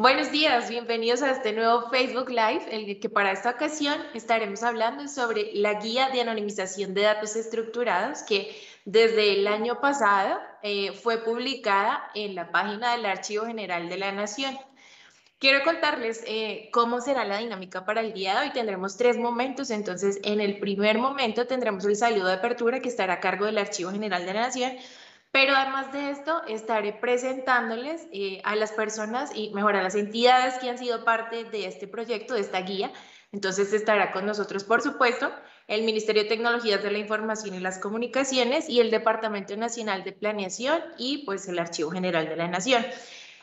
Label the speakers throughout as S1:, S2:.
S1: Buenos días, bienvenidos a este nuevo Facebook Live, en el que para esta ocasión estaremos hablando sobre la guía de anonimización de datos estructurados que desde el año pasado eh, fue publicada en la página del Archivo General de la Nación. Quiero contarles eh, cómo será la dinámica para el día de hoy. Tendremos tres momentos. Entonces, en el primer momento tendremos el saludo de apertura que estará a cargo del Archivo General de la Nación. Pero además de esto, estaré presentándoles eh, a las personas y mejor a las entidades que han sido parte de este proyecto, de esta guía. Entonces estará con nosotros, por supuesto, el Ministerio de Tecnologías de la Información y las Comunicaciones y el Departamento Nacional de Planeación y pues el Archivo General de la Nación.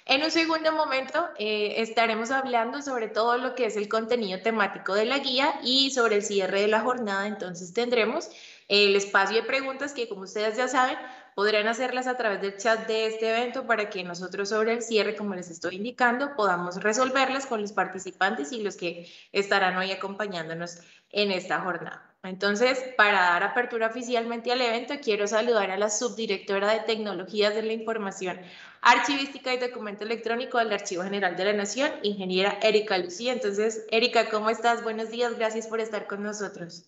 S1: En un segundo momento eh, estaremos hablando sobre todo lo que es el contenido temático de la guía y sobre el cierre de la jornada. Entonces tendremos el espacio de preguntas que, como ustedes ya saben, Podrán hacerlas a través del chat de este evento para que nosotros sobre el cierre, como les estoy indicando, podamos resolverlas con los participantes y los que estarán hoy acompañándonos en esta jornada. Entonces, para dar apertura oficialmente al evento, quiero saludar a la subdirectora de Tecnologías de la Información Archivística y Documento Electrónico del Archivo General de la Nación, ingeniera Erika Lucía. Entonces, Erika, ¿cómo estás? Buenos días, gracias por estar con nosotros.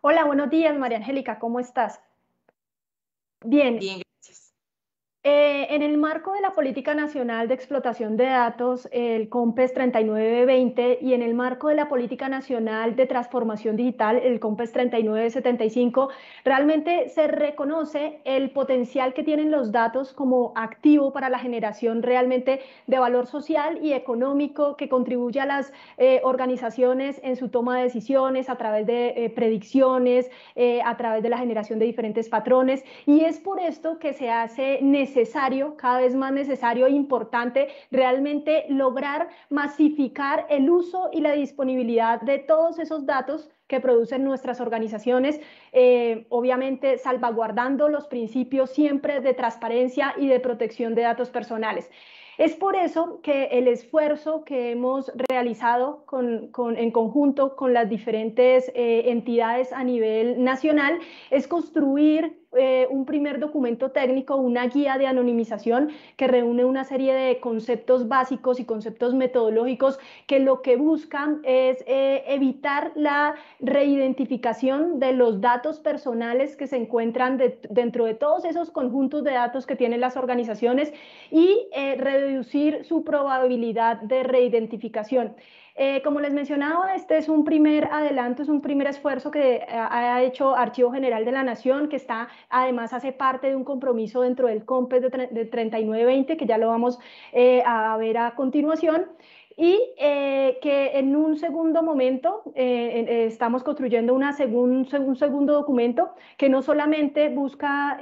S2: Hola, buenos días, María Angélica, ¿cómo estás? Bien. Bien eh, en el marco de la Política Nacional de Explotación de Datos, el COMPES 3920, y en el marco de la Política Nacional de Transformación Digital, el COMPES 3975, realmente se reconoce el potencial que tienen los datos como activo para la generación realmente de valor social y económico que contribuye a las eh, organizaciones en su toma de decisiones a través de eh, predicciones, a través de la generación de diferentes patrones. Y es por esto que se hace necesario necesario, cada vez más necesario e importante, realmente lograr masificar el uso y la disponibilidad de todos esos datos que producen nuestras organizaciones, eh, obviamente salvaguardando los principios siempre de transparencia y de protección de datos personales. Es por eso que el esfuerzo que hemos realizado en conjunto con las diferentes eh, entidades a nivel nacional es construir eh, un primer documento técnico, una guía de anonimización que reúne una serie de conceptos básicos y conceptos metodológicos que lo que buscan es eh, evitar la reidentificación de los datos personales que se encuentran dentro de todos esos conjuntos de datos que tienen las organizaciones y eh, reducir su probabilidad de reidentificación. Eh, como les mencionaba, este es un primer adelanto, es un primer esfuerzo que eh, ha hecho Archivo General de la Nación, que está además hace parte de un compromiso dentro del COMPES de, 3920, que ya lo vamos eh, a ver a continuación y que en un segundo momento estamos construyendo un segundo documento que no solamente busca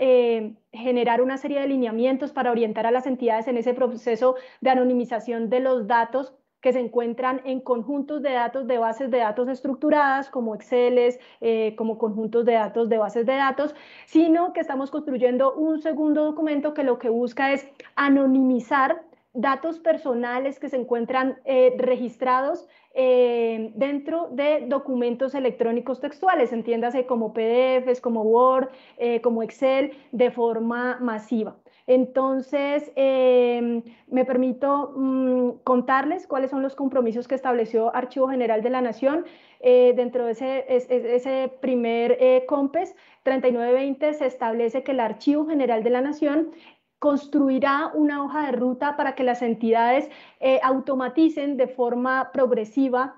S2: generar una serie de lineamientos para orientar a las entidades en ese proceso de anonimización de los datos que se encuentran en conjuntos de datos de bases de datos estructuradas como Excel, eh, como conjuntos de datos de bases de datos, sino que estamos construyendo un segundo documento que lo que busca es anonimizar datos personales que se encuentran eh, registrados eh, dentro de documentos electrónicos textuales, entiéndase como PDFs, como Word, como Excel, de forma masiva. Entonces, em, me permito mm, contarles cuáles son los compromisos que estableció Archivo General de la Nación eh, dentro de ese, primer eh, COMPES 3920 se establece que el Archivo General de la Nación construirá una hoja de ruta para que las entidades eh, automaticen de forma progresiva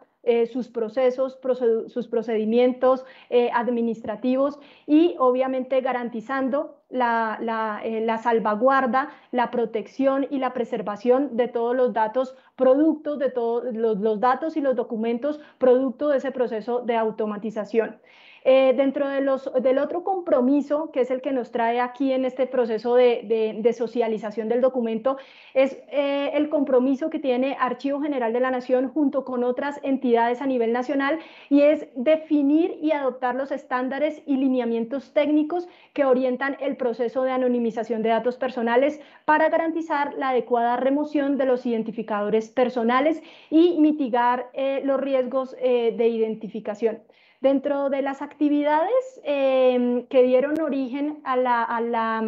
S2: sus procesos, sus procedimientos administrativos y obviamente garantizando la, eh, la, salvaguarda, la protección y la preservación de todos los datos, productos de todos los datos y los documentos, producto de ese proceso de automatización. Eh, dentro del otro compromiso, que es el que nos trae aquí en este proceso de, socialización del documento, es eh, el compromiso que tiene Archivo General de la Nación junto con otras entidades a nivel nacional y es definir y adoptar los estándares y lineamientos técnicos que orientan el proceso de anonimización de datos personales para garantizar la adecuada remoción de los identificadores personales y mitigar eh, los riesgos de identificación. Dentro de las actividades em, que dieron origen a la,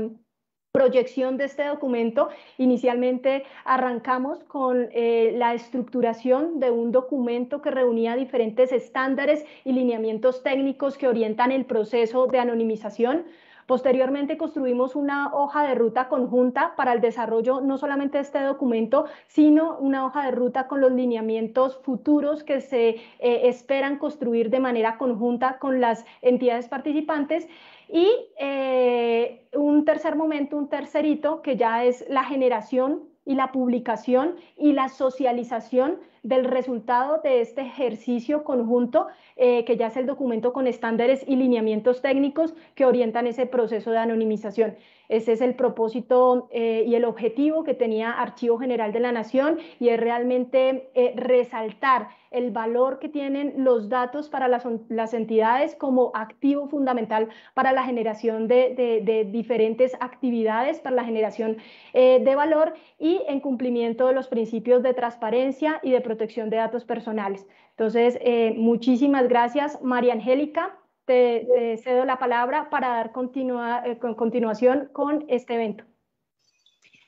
S2: proyección de este documento, inicialmente arrancamos con eh, la estructuración de un documento que reunía diferentes estándares y lineamientos técnicos que orientan el proceso de anonimización. Posteriormente construimos una hoja de ruta conjunta para el desarrollo no solamente de este documento, sino una hoja de ruta con los lineamientos futuros que se eh, esperan construir de manera conjunta con las entidades participantes. Y eh, un tercer momento, un tercerito, que ya es la generación y la publicación y la socialización del resultado de este ejercicio conjunto, eh, que ya es el documento con estándares y lineamientos técnicos que orientan ese proceso de anonimización. Ese es el propósito eh, y el objetivo que tenía Archivo General de la Nación y es realmente eh, resaltar el valor que tienen los datos para las, entidades como activo fundamental para la generación de, diferentes actividades, para la generación eh, de valor y en cumplimiento de los principios de transparencia y de protección de datos personales. Entonces, muchísimas gracias, María Angélica te, cedo la palabra para dar continua, eh, con continuación con este evento.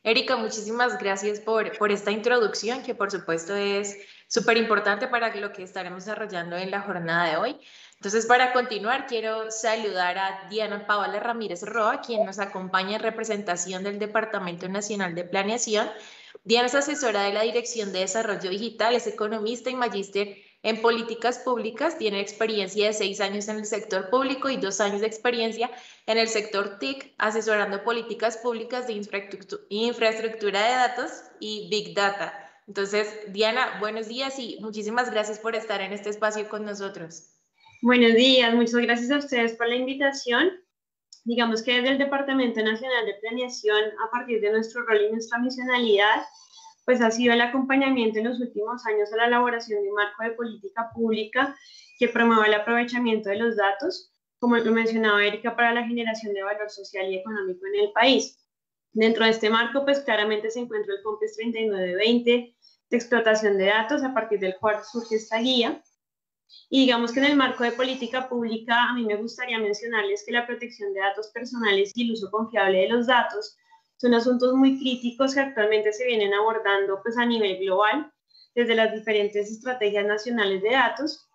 S1: Erika, muchísimas gracias por, por esta introducción, que por supuesto es súper importante para lo que estaremos desarrollando en la jornada de hoy. Entonces, para continuar, quiero saludar a Diana Paola Ramírez Roa, quien nos acompaña en representación del Departamento Nacional de Planeación. Diana es asesora de la Dirección de Desarrollo Digital, es economista y magíster en políticas públicas tiene experiencia de seis años en el sector público y dos años de experiencia en el sector TIC, asesorando políticas públicas de infraestructura de datos y Big Data. Entonces, Diana, buenos días y muchísimas gracias por estar en este espacio con nosotros.
S3: Buenos días, muchas gracias a ustedes por la invitación. Digamos que desde el Departamento Nacional de Planeación, a partir de nuestro rol y nuestra misionalidad, pues ha sido el acompañamiento en los últimos años a la elaboración de un marco de política pública que promueva el aprovechamiento de los datos, como lo mencionaba Erika, para la generación de valor social y económico en el país. Dentro de este marco, pues claramente se encuentra el COMPES 3920 de explotación de datos, a partir del cual surge esta guía. Y digamos que en el marco de política pública, a mí me gustaría mencionarles que la protección de datos personales y el uso confiable de los datos son asuntos muy críticos que actualmente se vienen abordando pues, a nivel global desde las diferentes estrategias nacionales de datos.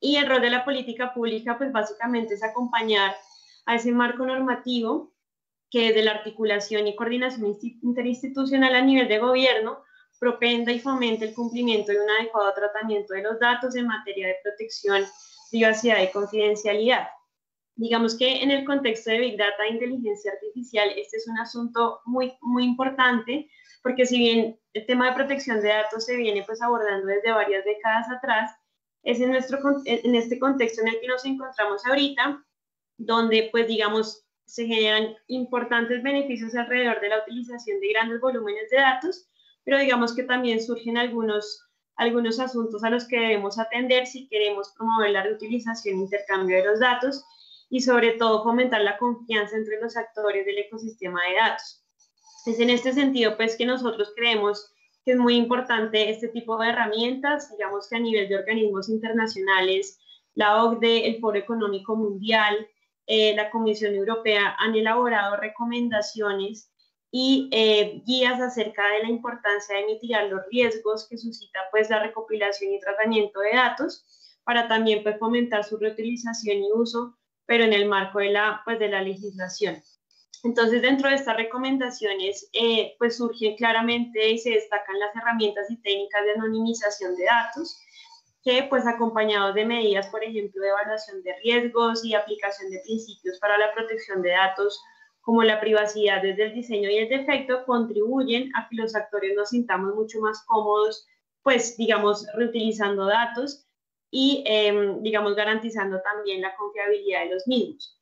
S3: Y el rol de la política pública, pues básicamente es acompañar a ese marco normativo que desde la articulación y coordinación interinstitucional a nivel de gobierno propenda y fomente el cumplimiento de un adecuado tratamiento de los datos en materia de protección, privacidad y confidencialidad. Digamos que en el contexto de Big Data e inteligencia artificial, este es un asunto muy, muy importante, porque si bien el tema de protección de datos se viene pues abordando desde varias décadas atrás, es en, este contexto en el que nos encontramos ahorita, donde pues digamos se generan importantes beneficios alrededor de la utilización de grandes volúmenes de datos, pero digamos que también surgen algunos, algunos asuntos a los que debemos atender si queremos promover la reutilización e intercambio de los datos y sobre todo fomentar la confianza entre los actores del ecosistema de datos. Es en este sentido pues que nosotros creemos que es muy importante este tipo de herramientas, digamos que a nivel de organismos internacionales, la OCDE, el Foro Económico Mundial, eh, la Comisión Europea han elaborado recomendaciones y eh, guías acerca de la importancia de mitigar los riesgos que suscita pues la recopilación y tratamiento de datos para también pues fomentar su reutilización y uso pero en el marco de la, pues, de la legislación. Entonces, dentro de estas recomendaciones, eh, pues surgen claramente y se destacan las herramientas y técnicas de anonimización de datos, que pues acompañados de medidas, por ejemplo, de evaluación de riesgos y aplicación de principios para la protección de datos, como la privacidad desde el diseño y el defecto, contribuyen a que los actores nos sintamos mucho más cómodos, pues digamos, reutilizando datos y, em, digamos, garantizando también la confiabilidad de los mismos.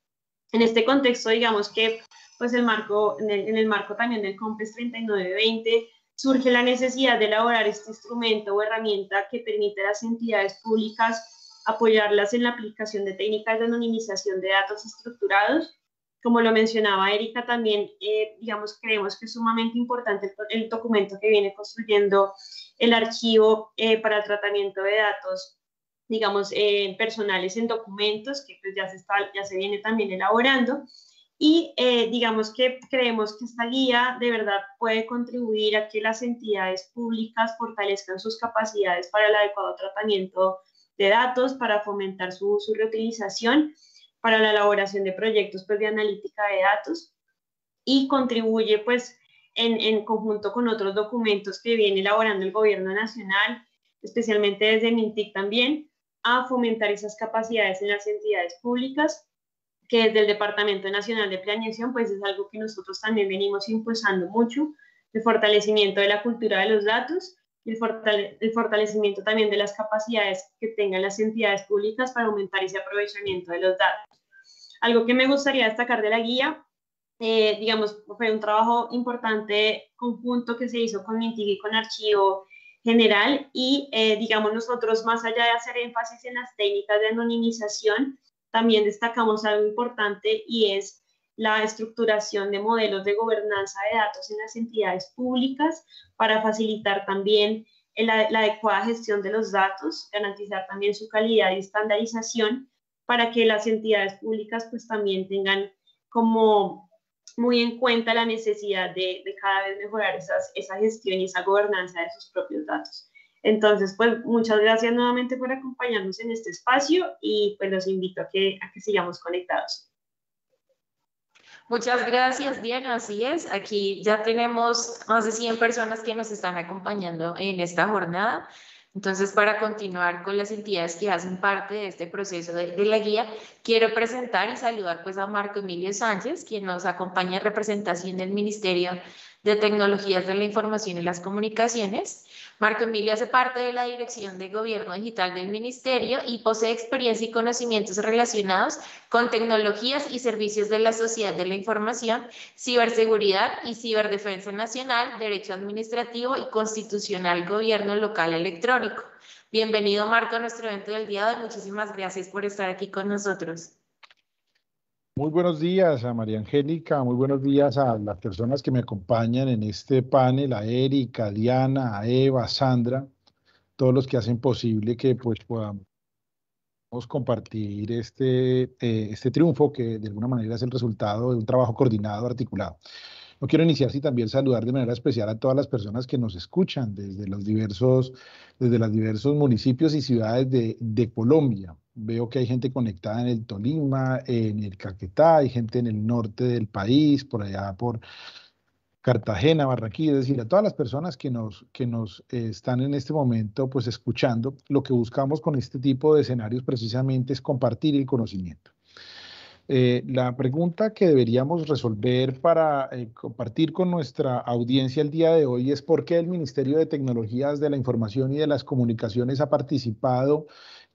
S3: En este contexto, digamos que, pues, el marco, en, el, marco también del COMPES 3920, surge la necesidad de elaborar este instrumento o herramienta que permite a las entidades públicas apoyarlas en la aplicación de técnicas de anonimización de datos estructurados. Como lo mencionaba Erika, también, eh, digamos, creemos que es sumamente importante el, documento que viene construyendo el archivo eh, para el tratamiento de datos digamos, eh, personales en documentos, que pues ya se, está, ya se viene también elaborando. Y eh, digamos que creemos que esta guía de verdad puede contribuir a que las entidades públicas fortalezcan sus capacidades para el adecuado tratamiento de datos, para fomentar su, su reutilización, para la elaboración de proyectos pues, de analítica de datos y contribuye pues en, en conjunto con otros documentos que viene elaborando el gobierno nacional, especialmente desde MINTIC también, a fomentar esas capacidades en las entidades públicas, que desde el Departamento Nacional de Planeación, pues es algo que nosotros también venimos impulsando mucho, el fortalecimiento de la cultura de los datos y el, fortalecimiento también de las capacidades que tengan las entidades públicas para aumentar ese aprovechamiento de los datos. Algo que me gustaría destacar de la guía eh, digamos, fue un trabajo importante conjunto que se hizo con Minti y con Archivo general y, eh, digamos, nosotros más allá de hacer énfasis en las técnicas de anonimización, también destacamos algo importante y es la estructuración de modelos de gobernanza de datos en las entidades públicas para facilitar también la, adecuada gestión de los datos, garantizar también su calidad y estandarización para que las entidades públicas pues también tengan como muy en cuenta la necesidad de, cada vez mejorar esa gestión y esa gobernanza de sus propios datos. Entonces, pues muchas gracias nuevamente por acompañarnos en este espacio y pues los invito a que, a que sigamos conectados. Muchas gracias,
S1: Diana. Así es, aquí ya tenemos más de 100 personas que nos están acompañando en esta jornada. Entonces, para continuar con las entidades que hacen parte de este proceso de, la guía, quiero presentar y saludar pues a Marco Emilio Sánchez, quien nos acompaña en representación del Ministerio de Tecnologías de la Información y las Comunicaciones. Marco Emilio hace parte de la Dirección de Gobierno Digital del Ministerio y posee experiencia y conocimientos relacionados con tecnologías y servicios de la sociedad de la información, ciberseguridad y ciberdefensa nacional, derecho administrativo y constitucional, gobierno local electrónico. Bienvenido, Marco, a nuestro evento del día de hoy. Muchísimas gracias por estar aquí con nosotros.
S4: Muy buenos días a María Angélica, muy buenos días a las personas que me acompañan en este panel, a Erika, a Diana, a Eva, a Sandra, todos los que hacen posible que pues podamos compartir este, eh, este triunfo que de alguna manera es el resultado de un trabajo coordinado, articulado. No quiero iniciar si también saludar de manera especial a todas las personas que nos escuchan desde los diversos, desde los diversos municipios y ciudades de Colombia Veo que hay gente conectada en el Tolima, en el Caquetá, hay gente en el norte del país, por allá por Cartagena, Barranquilla, es decir, a todas las personas que nos, que nos eh, están en este momento pues escuchando, lo que buscamos con este tipo de escenarios precisamente es compartir el conocimiento. Eh, la pregunta que deberíamos resolver para eh, compartir con nuestra audiencia el día de hoy es por qué el Ministerio de Tecnologías de la Información y de las Comunicaciones ha participado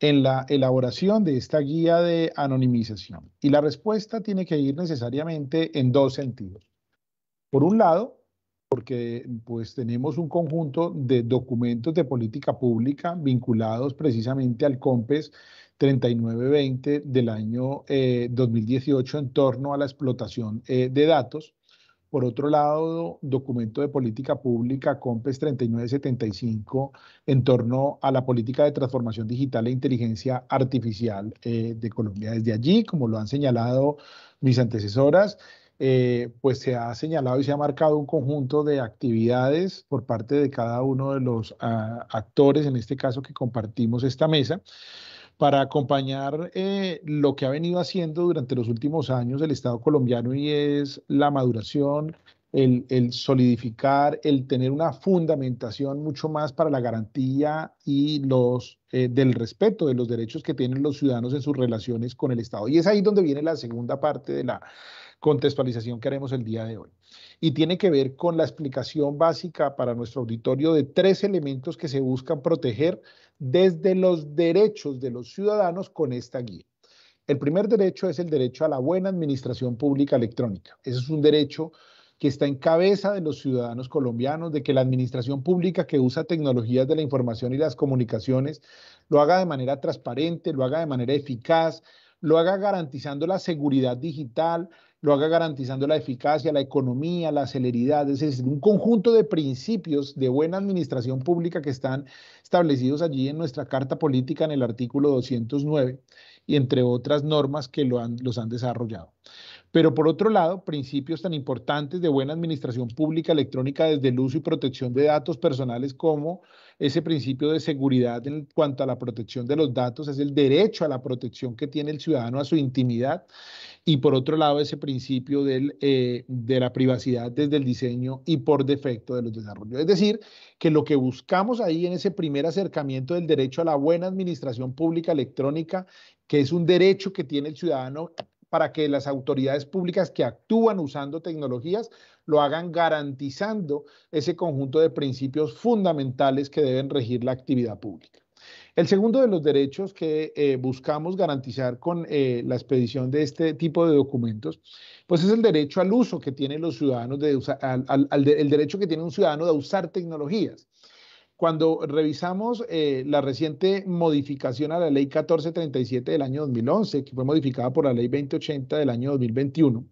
S4: en la elaboración de esta guía de anonimización. Y la respuesta tiene que ir necesariamente en dos sentidos. Por un lado, porque pues tenemos un conjunto de documentos de política pública vinculados precisamente al COMPES 3920 del año 2018 eh, en torno a la explotación eh, de datos por otro lado, documento de política pública COMPES 3975 en torno a la política de transformación digital e inteligencia artificial eh, de Colombia. Desde allí, como lo han señalado mis antecesoras, eh, pues se ha señalado y se ha marcado un conjunto de actividades por parte de cada uno de los ah, actores, en este caso que compartimos esta mesa para acompañar eh, lo que ha venido haciendo durante los últimos años el Estado colombiano y es la maduración, el, el, solidificar, el tener una fundamentación mucho más para la garantía y los eh, del respeto de los derechos que tienen los ciudadanos en sus relaciones con el Estado. Y es ahí donde viene la segunda parte de la, contextualización que haremos el día de hoy. Y tiene que ver con la explicación básica para nuestro auditorio de tres elementos que se buscan proteger desde los derechos de los ciudadanos con esta guía. El primer derecho es el derecho a la buena administración pública electrónica. Ese es un derecho que está en cabeza de los ciudadanos colombianos, de que la administración pública que usa tecnologías de la información y las comunicaciones lo haga de manera transparente, lo haga de manera eficaz, lo haga garantizando la seguridad digital, lo haga garantizando la eficacia, la economía, la celeridad, es decir, un conjunto de principios de buena administración pública que están establecidos allí en nuestra Carta Política en el artículo 209 y entre otras normas que los han desarrollado. Pero por otro lado, principios tan importantes de buena administración pública electrónica desde el uso y protección de datos personales como ese principio de seguridad en cuanto a la protección de los datos, es el derecho a la protección que tiene el ciudadano a su intimidad y por otro lado ese principio eh, de la privacidad desde el diseño y por defecto de los desarrollos. Es decir, que lo que buscamos ahí en ese primer acercamiento del derecho a la buena administración pública electrónica, que es un derecho que tiene el ciudadano para que las autoridades públicas que actúan usando tecnologías lo hagan garantizando ese conjunto de principios fundamentales que deben regir la actividad pública. El segundo de los derechos que eh, buscamos garantizar con eh, la expedición de este tipo de documentos, pues es el derecho al uso que tienen los ciudadanos, de el derecho que tiene un ciudadano de usar tecnologías cuando revisamos eh, la reciente modificación a la ley 1437 del año 2011, que fue modificada por la ley 2080 del año 2021,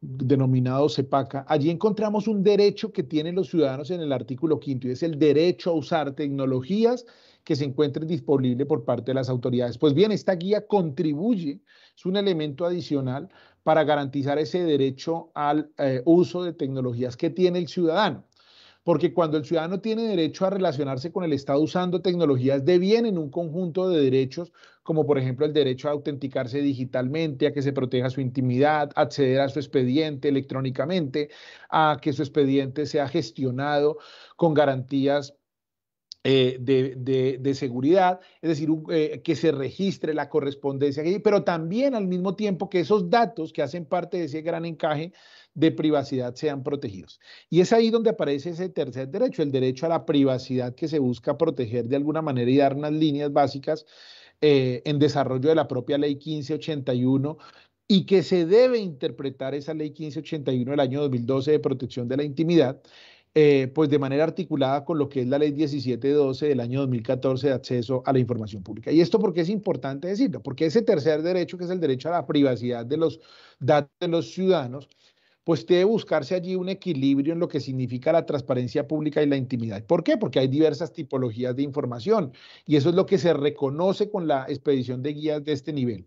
S4: denominado CEPACA, allí encontramos un derecho que tienen los ciudadanos en el artículo quinto, y es el derecho a usar tecnologías que se encuentren disponibles por parte de las autoridades. Pues bien, esta guía contribuye, es un elemento adicional para garantizar ese derecho al eh, uso de tecnologías que tiene el ciudadano porque cuando el ciudadano tiene derecho a relacionarse con el Estado usando tecnologías, de bien en un conjunto de derechos, como por ejemplo el derecho a autenticarse digitalmente, a que se proteja su intimidad, acceder a su expediente electrónicamente, a que su expediente sea gestionado con garantías eh, de, seguridad, es decir, eh, que se registre la correspondencia, pero también al mismo tiempo que esos datos que hacen parte de ese gran encaje de privacidad sean protegidos. Y es ahí donde aparece ese tercer derecho, el derecho a la privacidad que se busca proteger de alguna manera y dar unas líneas básicas eh, en desarrollo de la propia ley 1581 y que se debe interpretar esa ley 1581 del año 2012 de protección de la intimidad, eh, pues de manera articulada con lo que es la ley 1712 del año 2014 de acceso a la información pública. Y esto porque es importante decirlo, porque ese tercer derecho, que es el derecho a la privacidad de los datos de los ciudadanos, pues debe buscarse allí un equilibrio en lo que significa la transparencia pública y la intimidad. ¿Por qué? Porque hay diversas tipologías de información y eso es lo que se reconoce con la expedición de guías de este nivel.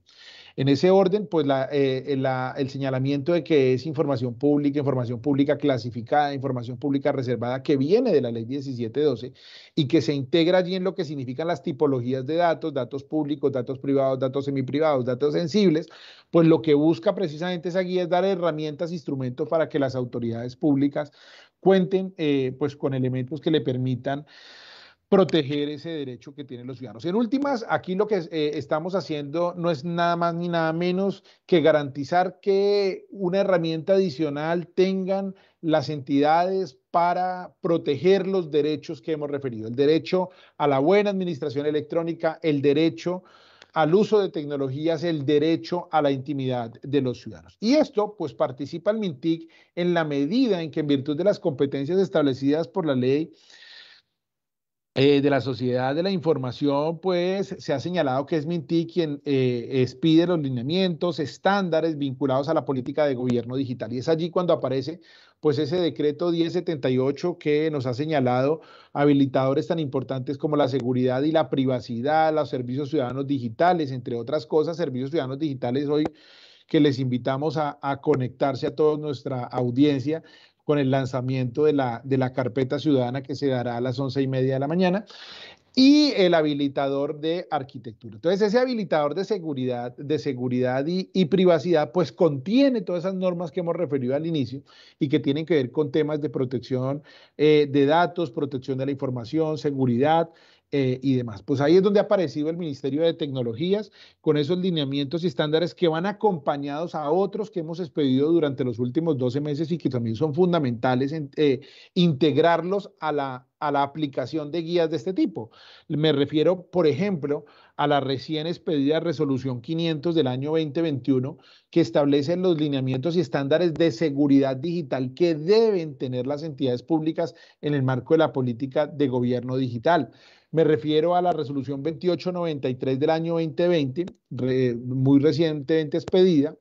S4: En ese orden, pues eh, eh, el señalamiento de que es información pública, información pública clasificada, información pública reservada que viene de la ley 1712 y que se integra allí en lo que significan las tipologías de datos, datos públicos, datos privados, datos semiprivados, datos sensibles, pues lo que busca precisamente esa guía es dar herramientas, instrumentos para que las autoridades públicas cuenten eh, pues con elementos que le permitan proteger ese derecho que tienen los ciudadanos. En últimas, aquí lo que eh, estamos haciendo no es nada más ni nada menos que garantizar que una herramienta adicional tengan las entidades para proteger los derechos que hemos referido, el derecho a la buena administración electrónica, el derecho al uso de tecnologías el derecho a la intimidad de los ciudadanos. Y esto, pues, participa el MINTIC en la medida en que en virtud de las competencias establecidas por la ley eh, de la sociedad de la información, pues se ha señalado que es Minti quien eh, expide los lineamientos, estándares vinculados a la política de gobierno digital. Y es allí cuando aparece pues ese decreto 1078 que nos ha señalado habilitadores tan importantes como la seguridad y la privacidad, los servicios ciudadanos digitales, entre otras cosas, servicios ciudadanos digitales hoy que les invitamos a, conectarse a toda nuestra audiencia con el lanzamiento de la, de la carpeta ciudadana que se dará a las once y media de la mañana y el habilitador de arquitectura. Entonces, ese habilitador de seguridad, de seguridad y, privacidad, pues contiene todas esas normas que hemos referido al inicio y que tienen que ver con temas de protección eh, de datos, protección de la información, seguridad, eh, y demás. Pues ahí es donde ha aparecido el Ministerio de Tecnologías con esos lineamientos y estándares que van acompañados a otros que hemos expedido durante los últimos 12 meses y que también son fundamentales en eh, integrarlos a la, a la aplicación de guías de este tipo. Me refiero, por ejemplo, a la recién expedida resolución 500 del año 2021 que establece los lineamientos y estándares de seguridad digital que deben tener las entidades públicas en el marco de la política de gobierno digital. Me refiero a la resolución 2893 del año 2020, muy recientemente expedida,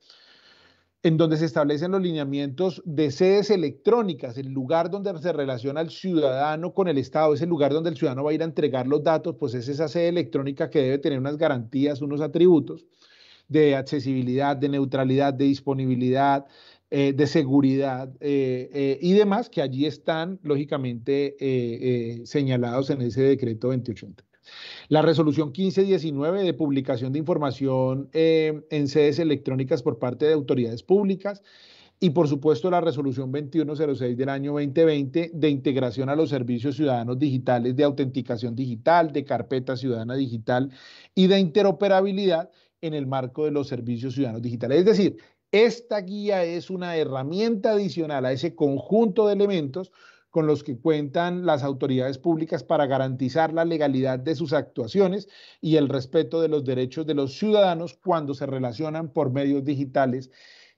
S4: en donde se establecen los lineamientos de sedes electrónicas, el lugar donde se relaciona el ciudadano con el Estado, es el lugar donde el ciudadano va a ir a entregar los datos, pues es esa sede electrónica que debe tener unas garantías, unos atributos de accesibilidad, de neutralidad, de disponibilidad, eh, de seguridad eh, eh, y demás que allí están lógicamente señalados en ese decreto 2080. La resolución 1519 de publicación de información en sedes electrónicas por parte de autoridades públicas y por supuesto la resolución 2106 del año 2020 de integración a los servicios ciudadanos digitales de autenticación digital, de carpeta ciudadana digital y de interoperabilidad en el marco de los servicios ciudadanos digitales. Es decir, esta guía es una herramienta adicional a ese conjunto de elementos con los que cuentan las autoridades públicas para garantizar la legalidad de sus actuaciones y el respeto de los derechos de los ciudadanos cuando se relacionan por medios digitales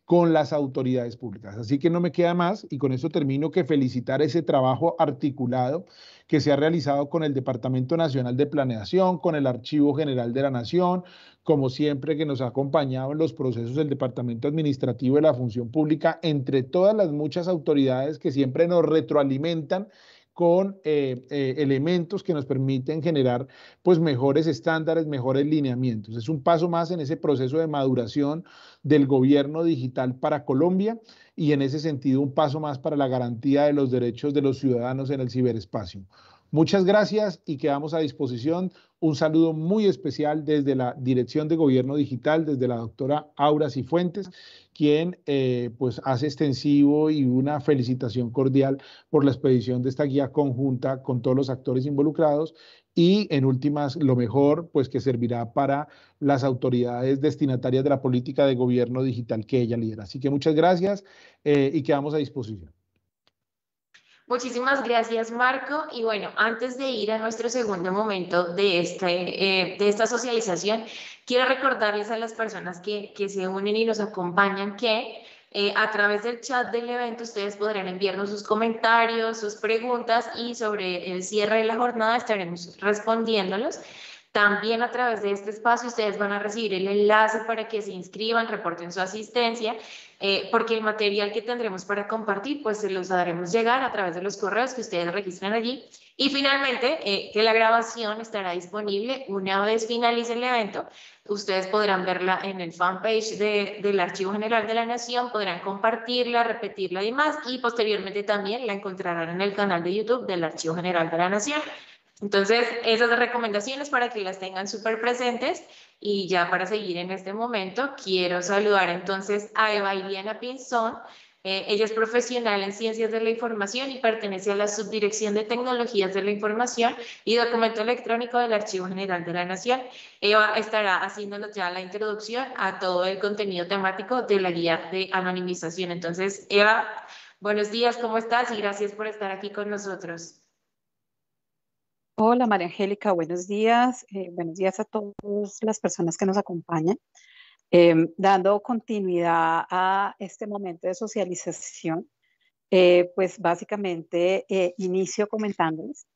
S4: con las autoridades públicas. Así que no me queda más y con eso termino que felicitar ese trabajo articulado que se ha realizado con el Departamento Nacional de Planeación, con el Archivo General de la Nación, como siempre que nos ha acompañado en los procesos del Departamento Administrativo de la Función Pública, entre todas las muchas autoridades que siempre nos retroalimentan con eh, eh, elementos que nos permiten generar pues mejores estándares, mejores lineamientos. Es un paso más en ese proceso de maduración del gobierno digital para Colombia y en ese sentido un paso más para la garantía de los derechos de los ciudadanos en el ciberespacio. Muchas gracias y quedamos a disposición. Un saludo muy especial desde la Dirección de Gobierno Digital, desde la doctora Aura Cifuentes, quien eh, pues hace extensivo y una felicitación cordial por la expedición de esta guía conjunta con todos los actores involucrados y en últimas lo mejor pues que servirá para las autoridades destinatarias de la política de gobierno digital que ella lidera. Así que muchas gracias eh, y quedamos a disposición.
S1: Muchísimas gracias, Marco. Y bueno, antes de ir a nuestro segundo momento de, este, eh, de esta socialización, quiero recordarles a las personas que, se unen y nos acompañan que eh, a través del chat del evento ustedes podrán enviarnos sus comentarios, sus preguntas y sobre el cierre de la jornada estaremos respondiéndolos. También a través de este espacio ustedes van a recibir el enlace para que se inscriban, reporten su asistencia, eh, porque el material que tendremos para compartir, pues se los haremos llegar a través de los correos que ustedes registran allí. Y finalmente, eh, que la grabación estará disponible una vez finalice el evento. Ustedes podrán verla en el fanpage del Archivo General de la Nación, podrán compartirla, repetirla y más, y posteriormente también la encontrarán en el canal de YouTube del Archivo General de la Nación. Entonces, esas recomendaciones para que las tengan súper presentes y ya para seguir en este momento, quiero saludar entonces a Eva Iliana Pinzón. Eh, ella es profesional en ciencias de la información y pertenece a la Subdirección de Tecnologías de la Información y Documento Electrónico del Archivo General de la Nación. Eva estará haciéndonos ya la introducción a todo el contenido temático de la guía de anonimización. Entonces, Eva, buenos días, ¿cómo estás? Y gracias por estar aquí con nosotros.
S5: Hola María Angélica, buenos días. Eh, buenos días a todas las personas que nos acompañan. Em, dando continuidad a este momento de socialización, eh, pues básicamente eh, inicio comentándoles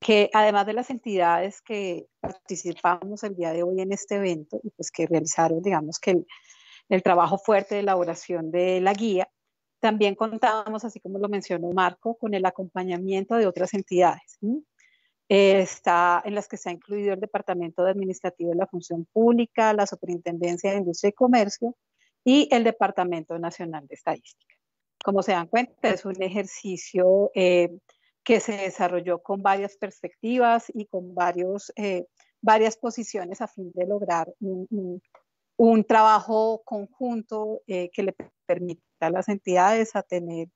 S5: que además de las entidades que participamos el día de hoy en este evento y pues que realizaron, digamos que el, trabajo fuerte de elaboración de la guía, también contábamos, así como lo mencionó Marco, con el acompañamiento de otras entidades. Eh, en las que se ha incluido el Departamento de Administrativo de la Función Pública, la Superintendencia de Industria y Comercio y el Departamento Nacional de Estadística. Como se dan cuenta, es un ejercicio eh, que se desarrolló con varias perspectivas y con varios, eh, varias posiciones a fin de lograr un, un trabajo conjunto que le permita a las entidades a tener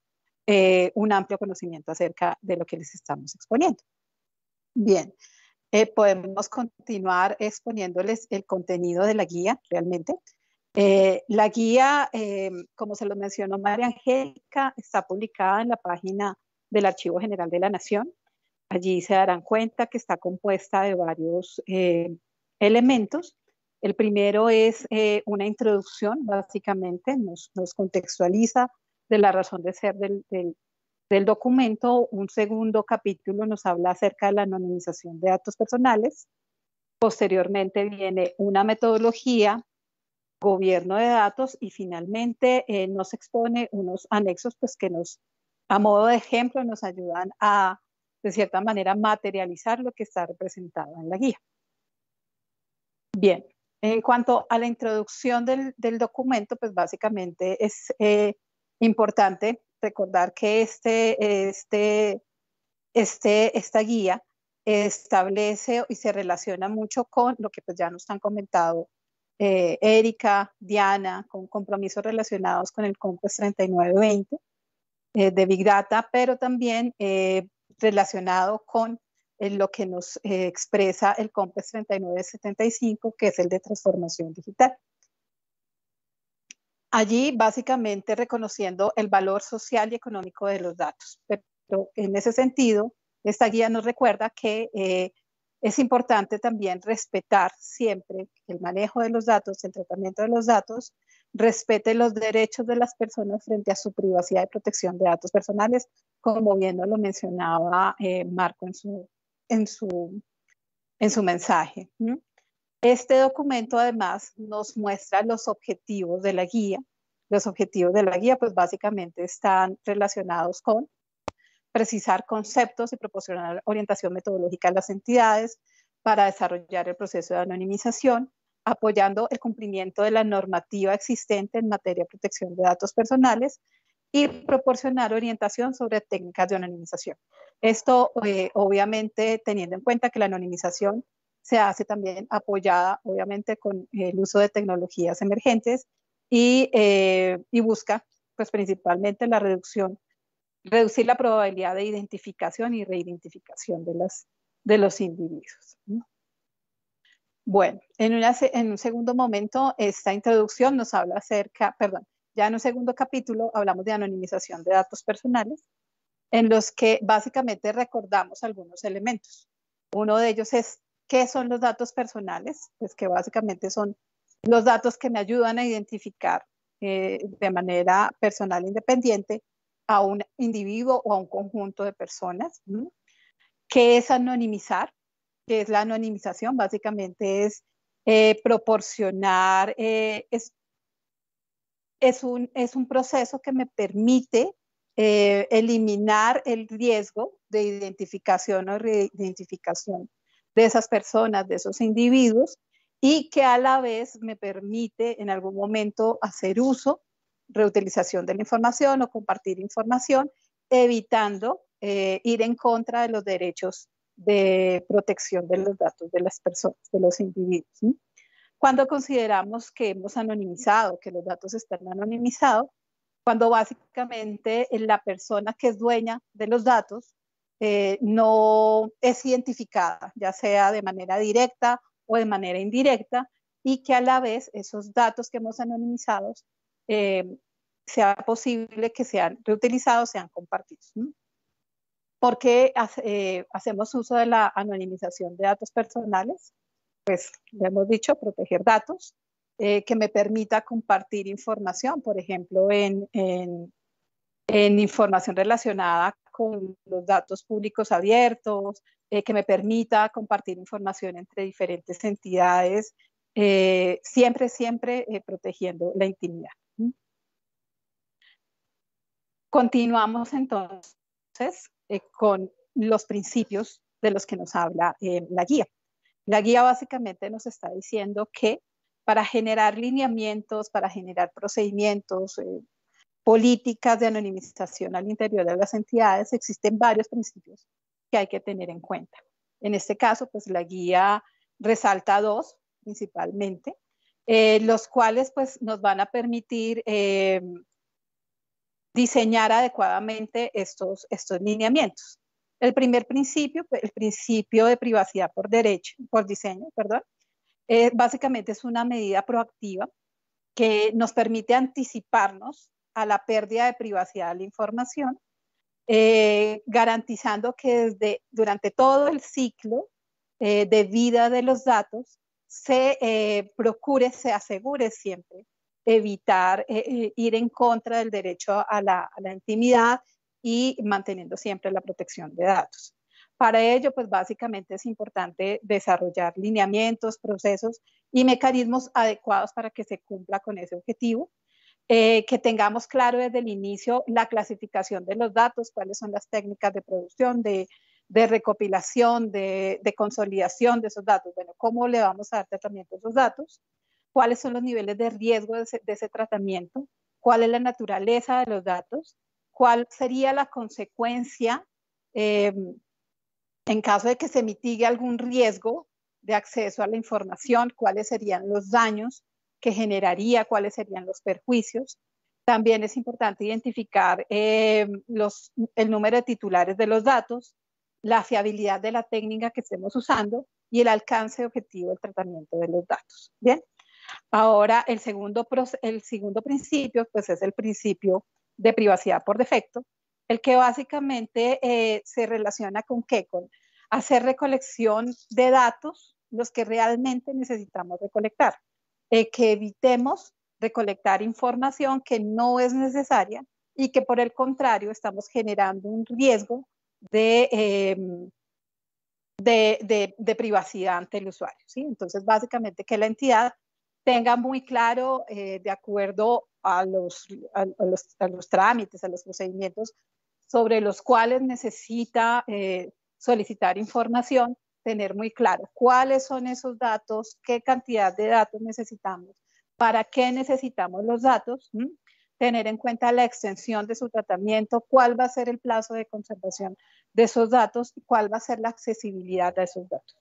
S5: un amplio conocimiento acerca de lo que les estamos exponiendo. Bien, eh, podemos continuar exponiéndoles el contenido de la guía realmente. Eh, la guía, eh, como se lo mencionó María Angélica, está publicada en la página del Archivo General de la Nación. Allí se darán cuenta que está compuesta de varios elementos. El primero es una introducción, básicamente, nos, contextualiza de la razón de ser del, del, del documento, un segundo capítulo nos habla acerca de la anonimización de datos personales. Posteriormente viene una metodología, gobierno de datos y finalmente eh, nos expone unos anexos pues, que nos, a modo de ejemplo, nos ayudan a, de cierta manera, materializar lo que está representado en la guía. Bien, en cuanto a la introducción del, documento, pues básicamente es eh, importante recordar que este, este, este, esta guía establece y se relaciona mucho con lo que pues ya nos han comentado eh, Erika, Diana, con compromisos relacionados con el COMPES 3920 eh, de Big Data, pero también eh, relacionado con lo que nos expresa el COMPES 3975, que es el de transformación digital. Allí básicamente reconociendo el valor social y económico de los datos. Pero en ese sentido, esta guía nos recuerda que eh, es importante también respetar siempre el manejo de los datos, el tratamiento de los datos, respete los derechos de las personas frente a su privacidad y protección de datos personales, como bien lo mencionaba eh, Marco en su, en su, mensaje. Este documento además nos muestra los objetivos de la guía. Los objetivos de la guía pues básicamente están relacionados con precisar conceptos y proporcionar orientación metodológica a las entidades para desarrollar el proceso de anonimización, apoyando el cumplimiento de la normativa existente en materia de protección de datos personales y proporcionar orientación sobre técnicas de anonimización. Esto eh, obviamente teniendo en cuenta que la anonimización se hace también apoyada, obviamente, con el uso de tecnologías emergentes eh, y, busca, pues principalmente, la reducción, reducir la probabilidad de identificación y reidentificación de, las, de los individuos. Bueno, en, en un segundo momento, esta introducción nos habla acerca, perdón, ya en un segundo capítulo hablamos de anonimización de datos personales, en los que básicamente recordamos algunos elementos. Uno de ellos es ¿Qué son los datos personales? Pues que básicamente son los datos que me ayudan a identificar eh, de manera personal independiente a un individuo o a un conjunto de personas. ¿Qué es anonimizar? ¿Qué es la anonimización? Básicamente es eh, proporcionar, eh, es, un, proceso que me permite eliminar el riesgo de identificación o reidentificación de esas personas, de esos individuos, y que a la vez me permite en algún momento hacer uso, reutilización de la información o compartir información, evitando eh, ir en contra de los derechos de protección de los datos de las personas, de los individuos. Cuando consideramos que hemos anonimizado, que los datos están anonimizados, cuando básicamente la persona que es dueña de los datos eh, no es identificada, ya sea de manera directa o de manera indirecta, y que a la vez esos datos que hemos anonimizado eh, sea posible que sean reutilizados, sean compartidos. ¿no? ¿Por qué eh, hacemos uso de la anonimización de datos personales? Pues ya hemos dicho, proteger datos, que me permita compartir información, por ejemplo, en, en, en información relacionada con los datos públicos abiertos, eh, que me permita compartir información entre diferentes entidades, eh, siempre, siempre eh, protegiendo la intimidad. Continuamos entonces con los principios de los que nos habla la guía. La guía básicamente nos está diciendo que para generar lineamientos, para generar procedimientos, políticas de anonimización al interior de las entidades, existen varios principios que hay que tener en cuenta. En este caso, pues la guía resalta dos principalmente, eh, los cuales pues nos van a permitir eh, diseñar adecuadamente estos, estos lineamientos. El primer principio, pues, el principio de privacidad por derecho, por diseño, perdón, eh, básicamente es una medida proactiva que nos permite anticiparnos a la pérdida de privacidad de la información, eh, garantizando que desde, durante todo el ciclo eh, de vida de los datos se eh, procure, se asegure siempre evitar ir en contra del derecho a la, a la intimidad y manteniendo siempre la protección de datos. Para ello, pues básicamente es importante desarrollar lineamientos, procesos y mecanismos adecuados para que se cumpla con ese objetivo eh, que tengamos claro desde el inicio la clasificación de los datos, cuáles son las técnicas de producción, de, recopilación, de, consolidación de esos datos. Bueno, ¿cómo le vamos a dar tratamiento a esos datos? ¿Cuáles son los niveles de riesgo de ese, tratamiento? ¿Cuál es la naturaleza de los datos? ¿Cuál sería la consecuencia eh, en caso de que se mitigue algún riesgo de acceso a la información? ¿Cuáles serían los daños? que generaría, cuáles serían los perjuicios. También es importante identificar eh, los, el número de titulares de los datos, la fiabilidad de la técnica que estemos usando y el alcance objetivo del tratamiento de los datos. Bien, ahora el segundo, el segundo principio, pues es el principio de privacidad por defecto, el que básicamente eh, se relaciona con qué? Con hacer recolección de datos, los que realmente necesitamos recolectar. Eh, que evitemos recolectar información que no es necesaria y que por el contrario estamos generando un riesgo de, em, de, de, privacidad ante el usuario. ¿sí? Entonces, básicamente que la entidad tenga muy claro, eh, de acuerdo a los, a, los, a los trámites, a los procedimientos sobre los cuales necesita eh, solicitar información, tener muy claro cuáles son esos datos, qué cantidad de datos necesitamos, para qué necesitamos los datos, tener en cuenta la extensión de su tratamiento, cuál va a ser el plazo de conservación de esos datos y cuál va a ser la accesibilidad a esos datos.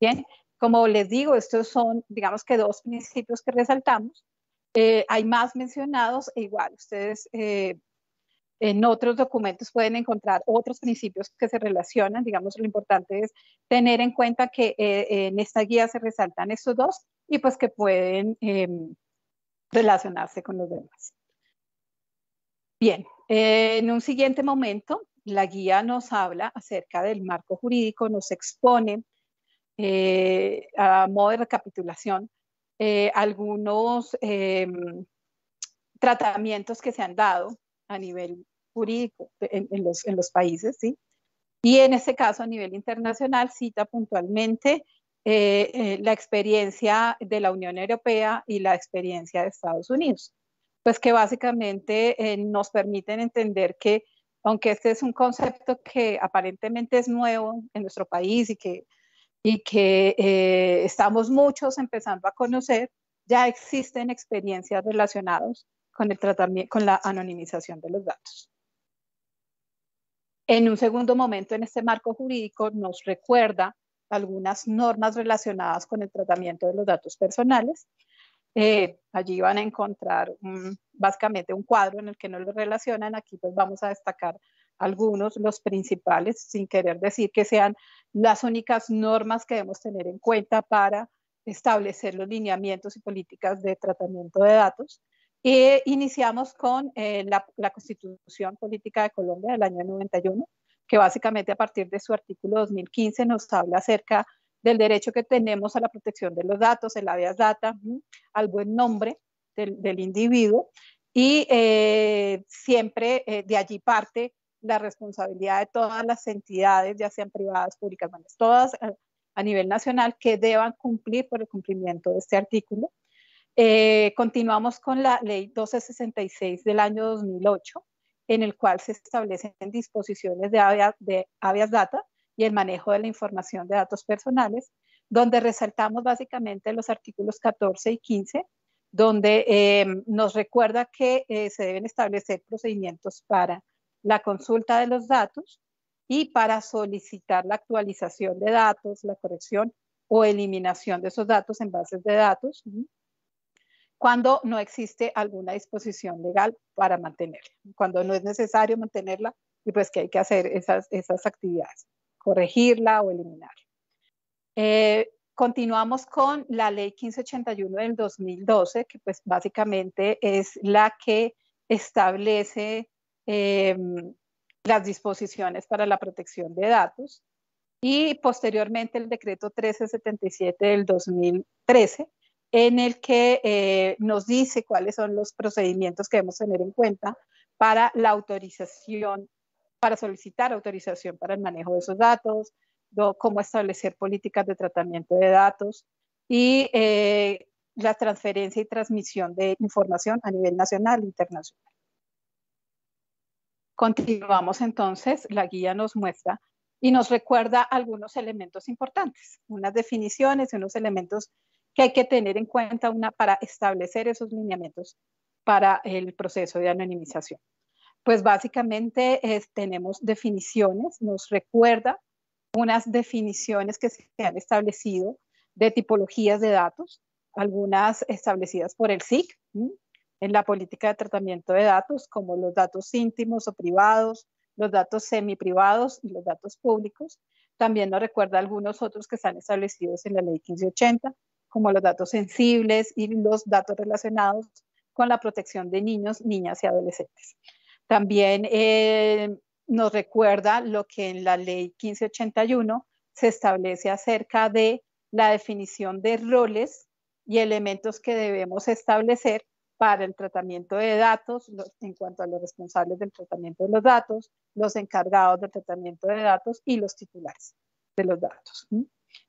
S5: Bien, como les digo, estos son, digamos que dos principios que resaltamos. Eh, hay más mencionados e igual ustedes eh, en otros documentos pueden encontrar otros principios que se relacionan. Digamos, lo importante es tener en cuenta que eh, en esta guía se resaltan estos dos y pues que pueden em, relacionarse con los demás. Bien, eh, en un siguiente momento, la guía nos habla acerca del marco jurídico, nos expone eh, a modo de recapitulación algunos em, tratamientos que se han dado a nivel jurídico en, los, en los países, ¿sí? Y en este caso, a nivel internacional, cita puntualmente eh, eh, la experiencia de la Unión Europea y la experiencia de Estados Unidos, pues que básicamente eh, nos permiten entender que aunque este es un concepto que aparentemente es nuevo en nuestro país y que, y que estamos muchos empezando a conocer, ya existen experiencias relacionadas con, el con la anonimización de los datos. En un segundo momento, en este marco jurídico, nos recuerda algunas normas relacionadas con el tratamiento de los datos personales. Eh, allí van a encontrar básicamente un cuadro en el que nos lo relacionan. Aquí pues vamos a destacar algunos, los principales, sin querer decir que sean las únicas normas que debemos tener en cuenta para establecer los lineamientos y políticas de tratamiento de datos. Eh, iniciamos con eh, la, Constitución Política de Colombia del año 91, que básicamente a partir de su artículo 2015 nos habla acerca del derecho que tenemos a la protección de los datos, el habeas data, al buen nombre del, individuo, y eh, siempre de allí parte la responsabilidad de todas las entidades, ya sean privadas, públicas, todas a nivel nacional, que deban cumplir por el cumplimiento de este artículo. Eh, continuamos con la ley 1266 del año 2008, en el cual se establecen disposiciones de habeas, de data y el manejo de la información de datos personales, donde resaltamos básicamente los artículos 14 y 15, donde em, nos recuerda que eh, se deben establecer procedimientos para la consulta de los datos y para solicitar la actualización de datos, la corrección o eliminación de esos datos en bases de datos, cuando no existe alguna disposición legal para mantenerla, cuando no es necesario mantenerla y pues que hay que hacer esas, actividades, corregirla o eliminarla. Eh, continuamos con la ley 1581 del 2012, que pues básicamente es la que establece em, las disposiciones para la protección de datos y posteriormente el decreto 1377 del 2013 en el que eh, nos dice cuáles son los procedimientos que debemos tener en cuenta para la autorización, para solicitar autorización para el manejo de esos datos, cómo establecer políticas de tratamiento de datos y eh, la transferencia y transmisión de información a nivel nacional e internacional. Continuamos entonces, la guía nos muestra y nos recuerda algunos elementos importantes, unas definiciones, unos elementos que hay que tener en cuenta una, para establecer esos lineamientos para el proceso de anonimización. Pues básicamente tenemos definiciones, nos recuerda unas definiciones que se han establecido de tipologías de datos, algunas establecidas por el SIC en la política de tratamiento de datos, como los datos íntimos o privados, los datos semiprivados y los datos públicos. También nos recuerda algunos otros que están establecidos en la ley 1580, como los datos sensibles y los datos relacionados con la protección de niños, niñas y adolescentes. También eh, nos recuerda lo que en la ley 1581 se establece acerca de la definición de roles y elementos que debemos establecer para el tratamiento de datos, en cuanto a los responsables del tratamiento de los datos, los encargados del tratamiento de datos y los titulares de los datos.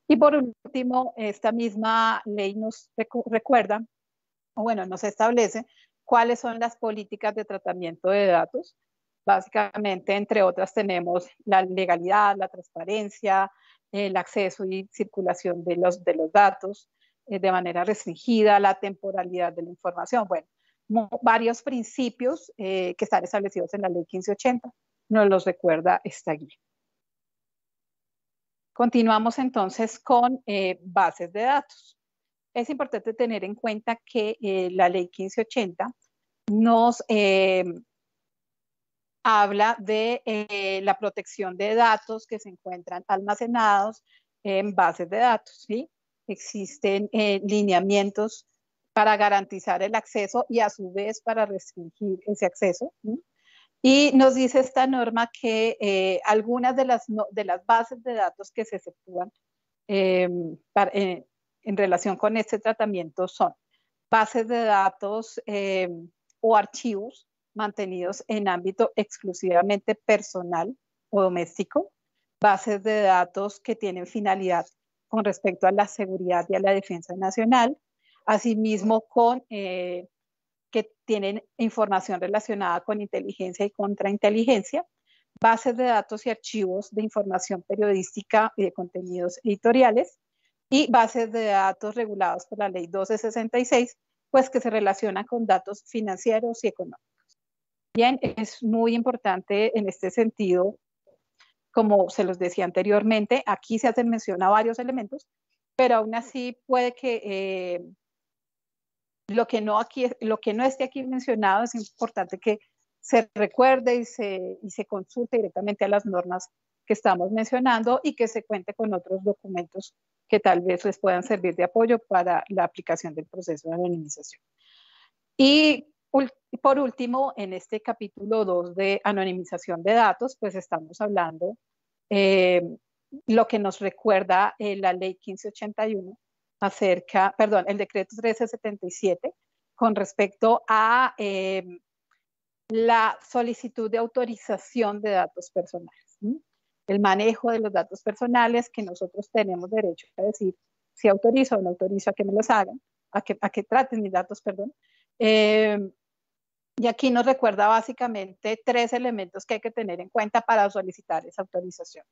S5: Y por último, esta misma ley nos recuerda, o bueno, nos establece cuáles son las políticas de tratamiento de datos. Básicamente, entre otras, tenemos la legalidad, la transparencia, el acceso y circulación de los, de los datos eh, de manera restringida, la temporalidad de la información. Bueno, varios principios eh, que están establecidos en la ley 1580 nos los recuerda esta guía. Continuamos entonces con eh, bases de datos. Es importante tener en cuenta que eh, la ley 1580 nos eh, habla de la protección de datos que se encuentran almacenados en bases de datos. ¿sí? Existen lineamientos para garantizar el acceso y a su vez para restringir ese acceso. Y nos dice esta norma que eh, algunas de las, de las bases de datos que se efectúan em, eh, en relación con este tratamiento son bases de datos em, o archivos mantenidos en ámbito exclusivamente personal o doméstico, bases de datos que tienen finalidad con respecto a la seguridad y a la defensa nacional, asimismo con eh, que tienen información relacionada con inteligencia y contrainteligencia, bases de datos y archivos de información periodística y de contenidos editoriales, y bases de datos regulados por la ley 1266, pues que se relaciona con datos financieros y económicos. Bien, es muy importante en este sentido, como se los decía anteriormente, aquí se hacen mención a varios elementos, pero aún así puede que eh, lo que no, aquí, lo que no esté aquí mencionado es importante que se recuerde y se, consulte directamente a las normas que estamos mencionando y que se cuente con otros documentos que tal vez les puedan servir de apoyo para la aplicación del proceso de anonimización. Y por último, en este capítulo 2 de anonimización de datos, pues estamos hablando eh, lo que nos recuerda eh, la ley 1581 acerca, perdón, el decreto 1377 con respecto a em, la solicitud de autorización de datos personales. El manejo de los datos personales que nosotros tenemos derecho a decir si autorizo o no autorizo a que me los hagan, a que, a que traten mis datos, perdón. Em, y aquí nos recuerda básicamente tres elementos que hay que tener en cuenta para solicitar esa autorización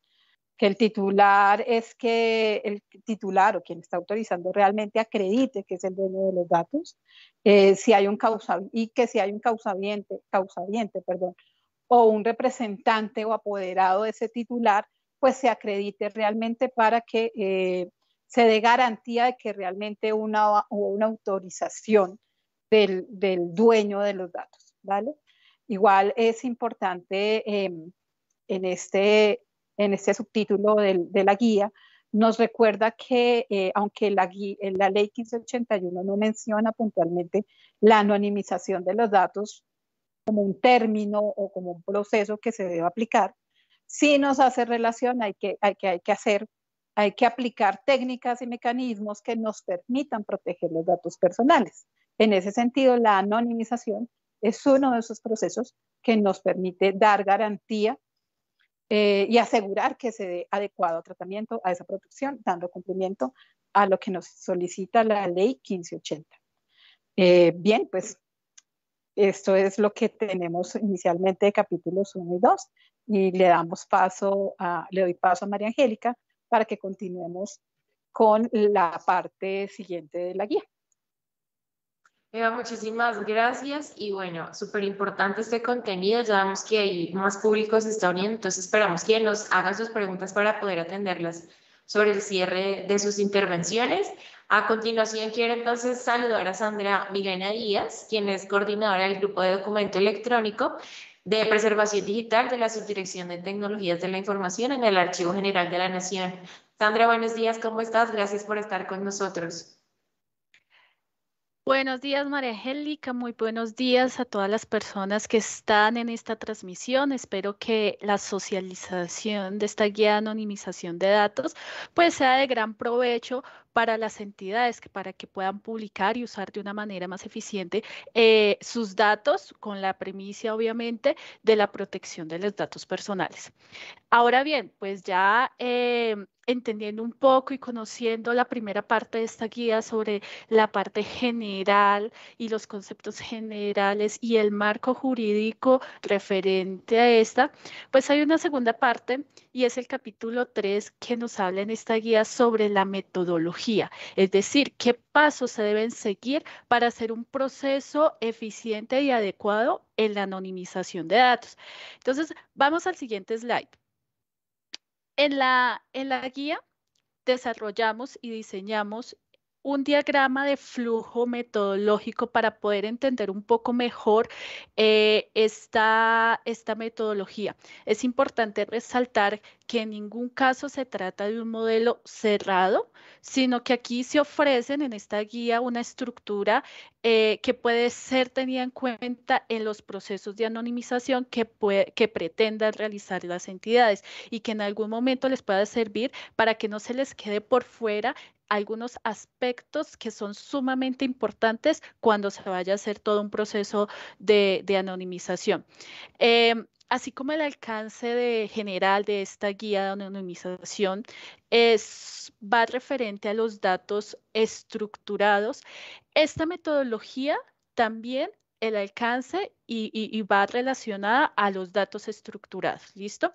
S5: que el titular es que el titular o quien está autorizando realmente acredite que es el dueño de los datos, eh, si hay un y que si hay un causaviente, causaviente, perdón, o un representante o apoderado de ese titular, pues se acredite realmente para que eh, se dé garantía de que realmente una, hubo una autorización del, dueño de los datos, ¿vale? Igual es importante em, en este en este subtítulo de la guía, nos recuerda que, eh, aunque la, eh, la ley 1581 no menciona puntualmente la anonimización de los datos como un término o como un proceso que se debe aplicar, sí nos hace relación, hay que, hay que, hay que hacer, hay que aplicar técnicas y mecanismos que nos permitan proteger los datos personales. En ese sentido, la anonimización es uno de esos procesos que nos permite dar garantía eh, y asegurar que se dé adecuado tratamiento a esa producción, dando cumplimiento a lo que nos solicita la ley 1580. Eh, bien, pues esto es lo que tenemos inicialmente de capítulos 1 y 2 y le damos paso a, le doy paso a María Angélica para que continuemos con la parte siguiente de la guía.
S1: Eva, muchísimas gracias y bueno, súper importante este contenido, ya vemos que hay más públicos se está uniendo, entonces esperamos que nos hagan sus preguntas para poder atenderlas sobre el cierre de sus intervenciones. A continuación quiero entonces saludar a Sandra Milena Díaz, quien es coordinadora del Grupo de Documento Electrónico de Preservación Digital de la Subdirección de Tecnologías de la Información en el Archivo General de la Nación. Sandra, buenos días, ¿cómo estás? Gracias por estar con nosotros. Buenos días, María Angélica.
S6: Muy buenos días a todas las personas que están en esta transmisión. Espero que la socialización de esta guía de anonimización de datos pues sea de gran provecho para las entidades, para que puedan publicar y usar de una manera más eficiente eh, sus datos con la premisa, obviamente, de la protección de los datos personales. Ahora bien, pues ya eh, entendiendo un poco y conociendo la primera parte de esta guía sobre la parte general y los conceptos generales y el marco jurídico referente a esta, pues hay una segunda parte y es el capítulo 3 que nos habla en esta guía sobre la metodología, es decir, qué pasos se deben seguir para hacer un proceso eficiente y adecuado en la anonimización de datos. Entonces, vamos al siguiente slide. En la, en la guía desarrollamos y diseñamos un diagrama de flujo metodológico para poder entender un poco mejor eh, esta, esta metodología. Es importante resaltar que en ningún caso se trata de un modelo cerrado, sino que aquí se ofrecen en esta guía una estructura eh, que puede ser tenida en cuenta en los procesos de anonimización que, que pretendan realizar las entidades y que en algún momento les pueda servir para que no se les quede por fuera algunos aspectos que son sumamente importantes cuando se vaya a hacer todo un proceso de, anonimización. Em, así como el alcance general de esta guía de anonimización es, va referente a los datos estructurados, esta metodología también el alcance y, y va relacionada a los datos estructurados. ¿Listo?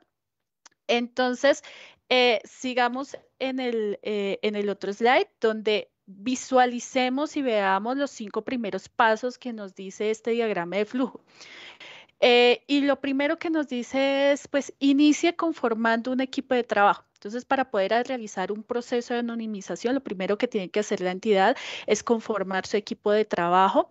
S6: Entonces, eh, sigamos eh, en el, otro slide donde visualicemos y veamos los cinco primeros pasos que nos dice este diagrama de flujo. Eh, y lo primero que nos dice es, pues, inicie conformando un equipo de trabajo. Entonces, para poder realizar un proceso de anonimización, lo primero que tiene que hacer la entidad es conformar su equipo de trabajo.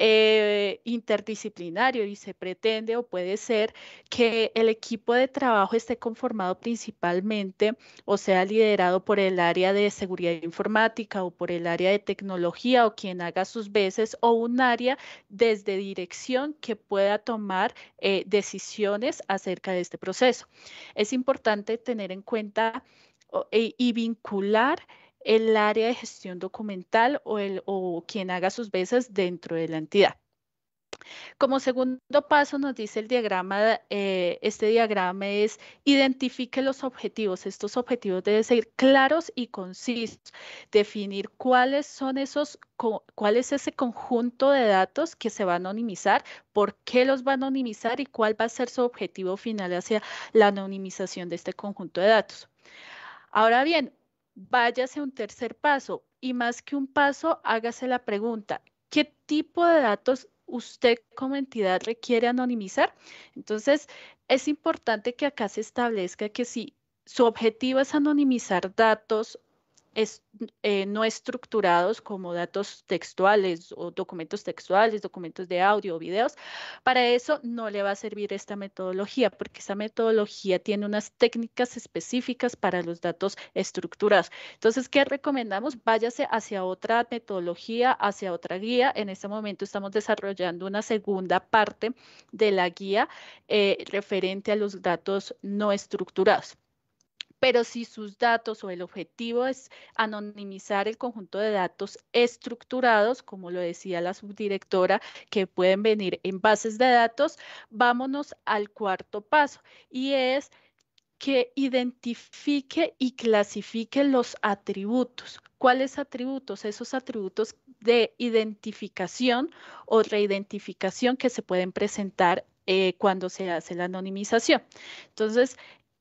S6: Eh, interdisciplinario y se pretende o puede ser que el equipo de trabajo esté conformado principalmente o sea liderado por el área de seguridad informática o por el área de tecnología o quien haga sus veces o un área desde dirección que pueda tomar eh, decisiones acerca de este proceso. Es importante tener en cuenta e, y vincular el área de gestión documental o, el, o quien haga sus veces dentro de la entidad. Como segundo paso nos dice el diagrama, eh, este diagrama es identifique los objetivos. Estos objetivos deben ser claros y concisos. Definir cuáles son esos, cuál es ese conjunto de datos que se va a anonimizar, por qué los va a anonimizar y cuál va a ser su objetivo final hacia la anonimización de este conjunto de datos. Ahora bien, váyase a un tercer paso y más que un paso, hágase la pregunta, ¿qué tipo de datos usted como entidad requiere anonimizar? Entonces, es importante que acá se establezca que si su objetivo es anonimizar datos eh, no estructurados como datos textuales o documentos textuales, documentos de audio o videos. Para eso no le va a servir esta metodología, porque esa metodología tiene unas técnicas específicas para los datos estructurados. Entonces, ¿qué recomendamos? Váyase hacia otra metodología, hacia otra guía. En este momento estamos desarrollando una segunda parte de la guía eh, referente a los datos no estructurados. Pero si sus datos o el objetivo es anonimizar el conjunto de datos estructurados, como lo decía la subdirectora, que pueden venir en bases de datos, vámonos al cuarto paso y es que identifique y clasifique los atributos. ¿Cuáles atributos? Esos atributos de identificación o reidentificación que se pueden presentar eh, cuando se hace la anonimización. Entonces,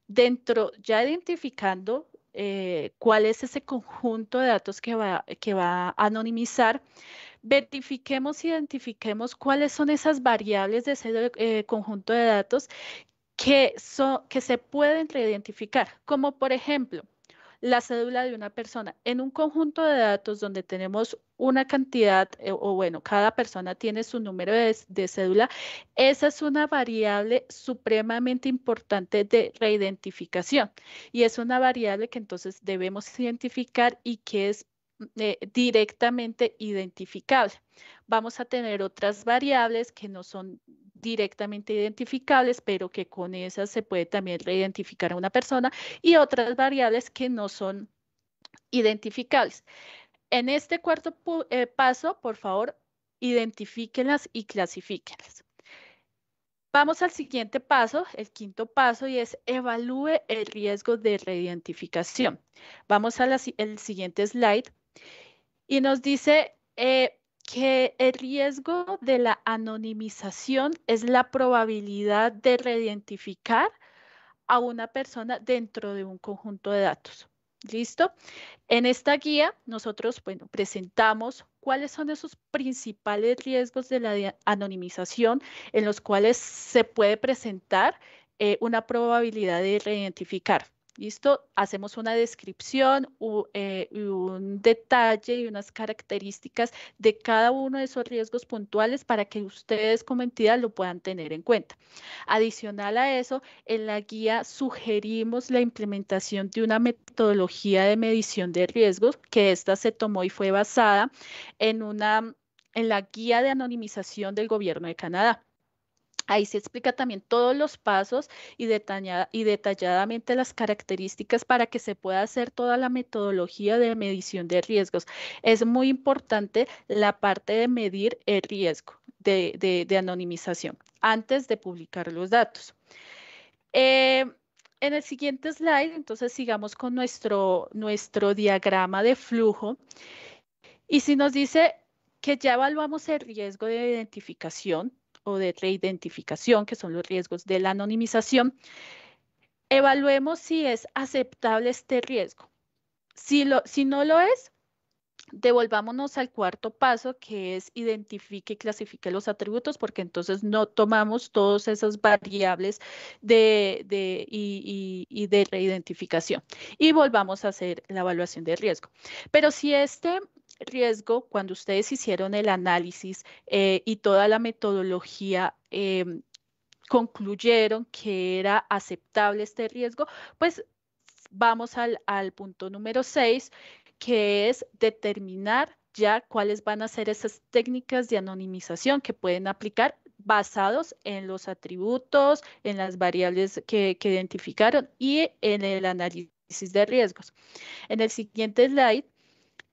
S6: dentro, ya identificando eh, cuál es ese conjunto de datos que va, a anonimizar, verifiquemos, identifiquemos cuáles son esas variables de ese eh, conjunto de datos que, que se pueden reidentificar, como por ejemplo, la cédula de una persona. En un conjunto de datos donde tenemos una cantidad, eh, o bueno, cada persona tiene su número de, cédula, esa es una variable supremamente importante de reidentificación y es una variable que entonces debemos identificar y que es mm, eh, directamente identificable. Vamos a tener otras variables que no son directamente identificables, pero que con esas se puede también reidentificar a una persona y otras variables que no son identificables. En este cuarto eh, paso, por favor, identifíquenlas y clasifíquenlas. Vamos al siguiente paso, el quinto paso, y es evalúe el riesgo de reidentificación. Vamos al siguiente slide y nos dice eh, que el riesgo de la anonimización es la probabilidad de reidentificar a una persona dentro de un conjunto de datos. ¿Listo? En esta guía nosotros presentamos cuáles son esos principales riesgos de la anonimización en los cuales se puede presentar eh, una probabilidad de reidentificar. ¿Listo? Hacemos una descripción, eh, un detalle y unas características de cada uno de esos riesgos puntuales para que ustedes como entidad lo puedan tener en cuenta. Adicional a eso, en la guía sugerimos la implementación de una metodología de medición de riesgos, que esta se tomó y fue basada en una en la guía de anonimización del gobierno de Canadá. Ahí se explica también todos los pasos y, detalladamente las características para que se pueda hacer toda la metodología de medición de riesgos. Es muy importante la parte de medir el riesgo de, anonimización antes de publicar los datos. Eh, en el siguiente slide, entonces sigamos con nuestro, nuestro diagrama de flujo. Y si nos dice que ya evaluamos el riesgo de identificación, o de reidentificación, que son los riesgos de la anonimización, evaluemos si es aceptable este riesgo. Si, lo, si no lo es, devolvámonos al cuarto paso, que es identifique y clasifique los atributos, porque entonces no tomamos todas esas variables de, y, y, de reidentificación. Y volvamos a hacer la evaluación de riesgo. Pero si este riesgo, cuando ustedes hicieron el análisis eh, y toda la metodología, em, concluyeron que era aceptable este riesgo, pues vamos al, punto número 6, que es determinar ya cuáles van a ser esas técnicas de anonimización que pueden aplicar basados en los atributos, en las variables que, que identificaron y en el análisis de riesgos. En el siguiente slide,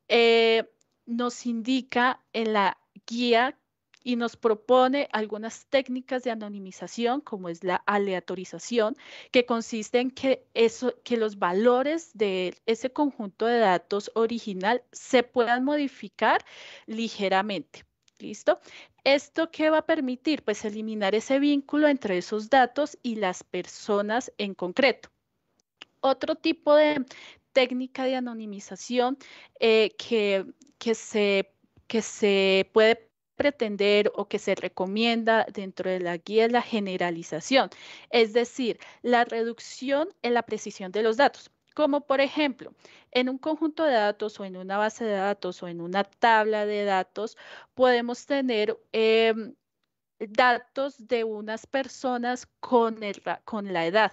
S6: eh, nos indica en la guía y nos propone algunas técnicas de anonimización, como es la aleatorización, que consiste en que, eso, que los valores de ese conjunto de datos original se puedan modificar ligeramente. ¿Listo? ¿Esto qué va a permitir? Pues eliminar ese vínculo entre esos datos y las personas en concreto. Otro tipo de técnica de anonimización eh, que, se, puede pretender o que se recomienda dentro de la guía la generalización, es decir, la reducción en la precisión de los datos como por ejemplo, en un conjunto de datos o en una base de datos o en una tabla de datos, podemos tener em, datos de unas personas con la edad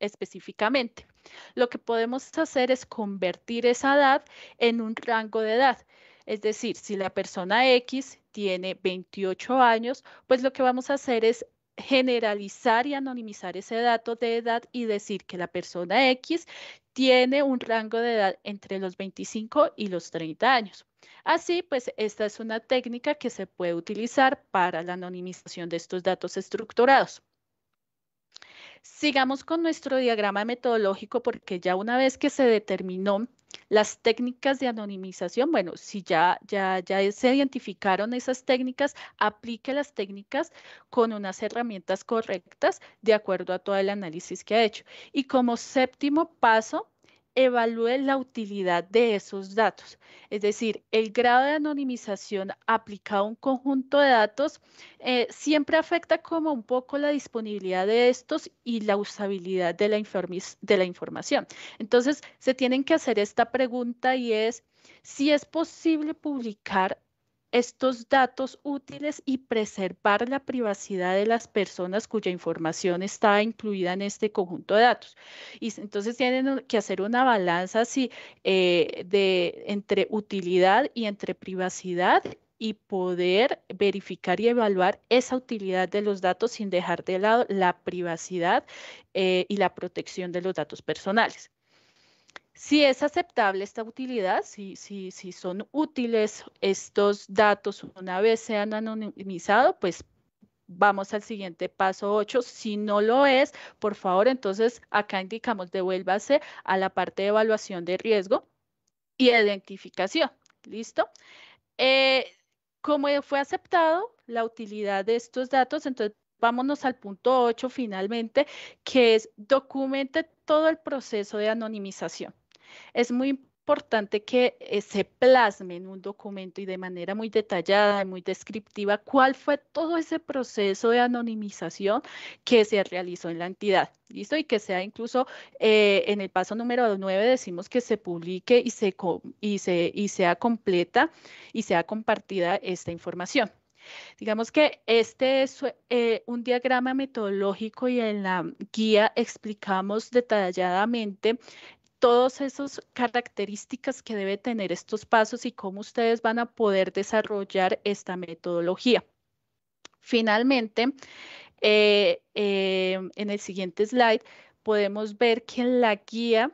S6: específicamente. Lo que podemos hacer es convertir esa edad en un rango de edad. Es decir, si la persona X tiene 28 años, pues lo que vamos a hacer es generalizar y anonimizar ese dato de edad y decir que la persona X tiene un rango de edad entre los 25 y los 30 años. Así, pues esta es una técnica que se puede utilizar para la anonimización de estos datos estructurados. Sigamos con nuestro diagrama metodológico porque ya una vez que se determinó las técnicas de anonimización, bueno, si ya, ya, ya se identificaron esas técnicas, aplique las técnicas con unas herramientas correctas de acuerdo a todo el análisis que ha hecho. Y como séptimo paso, evalúe la utilidad de esos datos, es decir, el grado de anonimización aplicado a un conjunto de datos eh, siempre afecta como un poco la disponibilidad de estos y la usabilidad de la, de la información. Entonces, se tienen que hacer esta pregunta y es si es posible publicar estos datos útiles y preservar la privacidad de las personas cuya información está incluida en este conjunto de datos. Y entonces tienen que hacer una balanza así, eh, de, entre utilidad y entre privacidad y poder verificar y evaluar esa utilidad de los datos sin dejar de lado la privacidad eh, y la protección de los datos personales. Si es aceptable esta utilidad, si, son útiles estos datos una vez sean han pues vamos al siguiente paso 8. Si no lo es, por favor, entonces acá indicamos devuélvase a la parte de evaluación de riesgo y identificación. ¿Listo? Eh, como fue aceptado la utilidad de estos datos, entonces vámonos al punto 8 finalmente, que es documente todo el proceso de anonimización es muy importante que eh, se plasme en un documento y de manera muy detallada y muy descriptiva cuál fue todo ese proceso de anonimización que se realizó en la entidad. ¿Listo? Y que sea incluso eh, en el paso número 9 decimos que se publique y, se, y, se, y sea completa y sea compartida esta información. Digamos que este es eh, un diagrama metodológico y en la guía explicamos detalladamente todas esas características que debe tener estos pasos y cómo ustedes van a poder desarrollar esta metodología. Finalmente, eh, eh, en el siguiente slide podemos ver que en la guía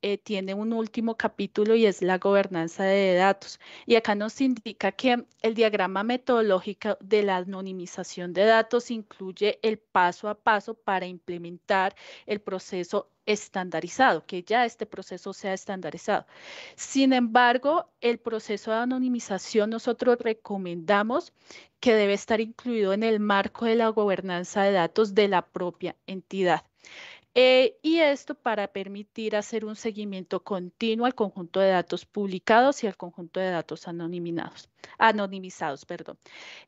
S6: eh, tiene un último capítulo y es la gobernanza de datos. Y acá nos indica que el diagrama metodológico de la anonimización de datos incluye el paso a paso para implementar el proceso estandarizado, que ya este proceso sea estandarizado. Sin embargo, el proceso de anonimización nosotros recomendamos que debe estar incluido en el marco de la gobernanza de datos de la propia entidad. Eh, y esto para permitir hacer un seguimiento continuo al conjunto de datos publicados y al conjunto de datos anonimizados. anonimizados perdón.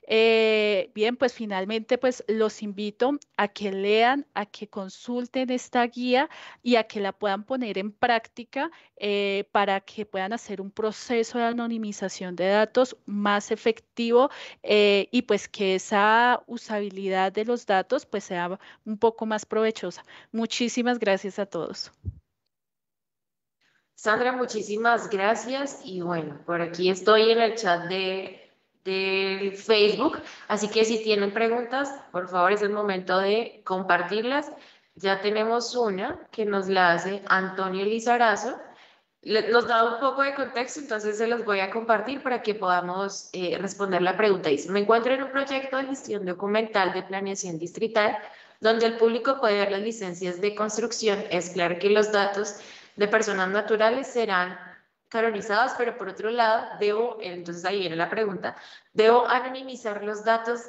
S6: Eh, bien, pues finalmente pues los invito a que lean, a que consulten esta guía y a que la puedan poner en práctica eh, para que puedan hacer un proceso de anonimización de datos más efectivo y pues que esa usabilidad de los datos pues sea un poco más provechosa. Muchísimas
S1: gracias a todos. Sandra, muchísimas gracias y bueno, por aquí estoy en el chat de, de Facebook, así que si tienen preguntas, por favor es el momento de compartirlas. Ya tenemos una que nos la hace Antonio Lizarazo. Nos da un poco de contexto, entonces se los voy a compartir para que podamos eh, responder la pregunta. Dice, me encuentro en un proyecto de gestión documental de planeación distrital donde el público puede ver las licencias de construcción. Es claro que los datos de personas naturales serán canonizados, pero por otro lado, debo, entonces ahí viene la pregunta, ¿debo anonimizar los datos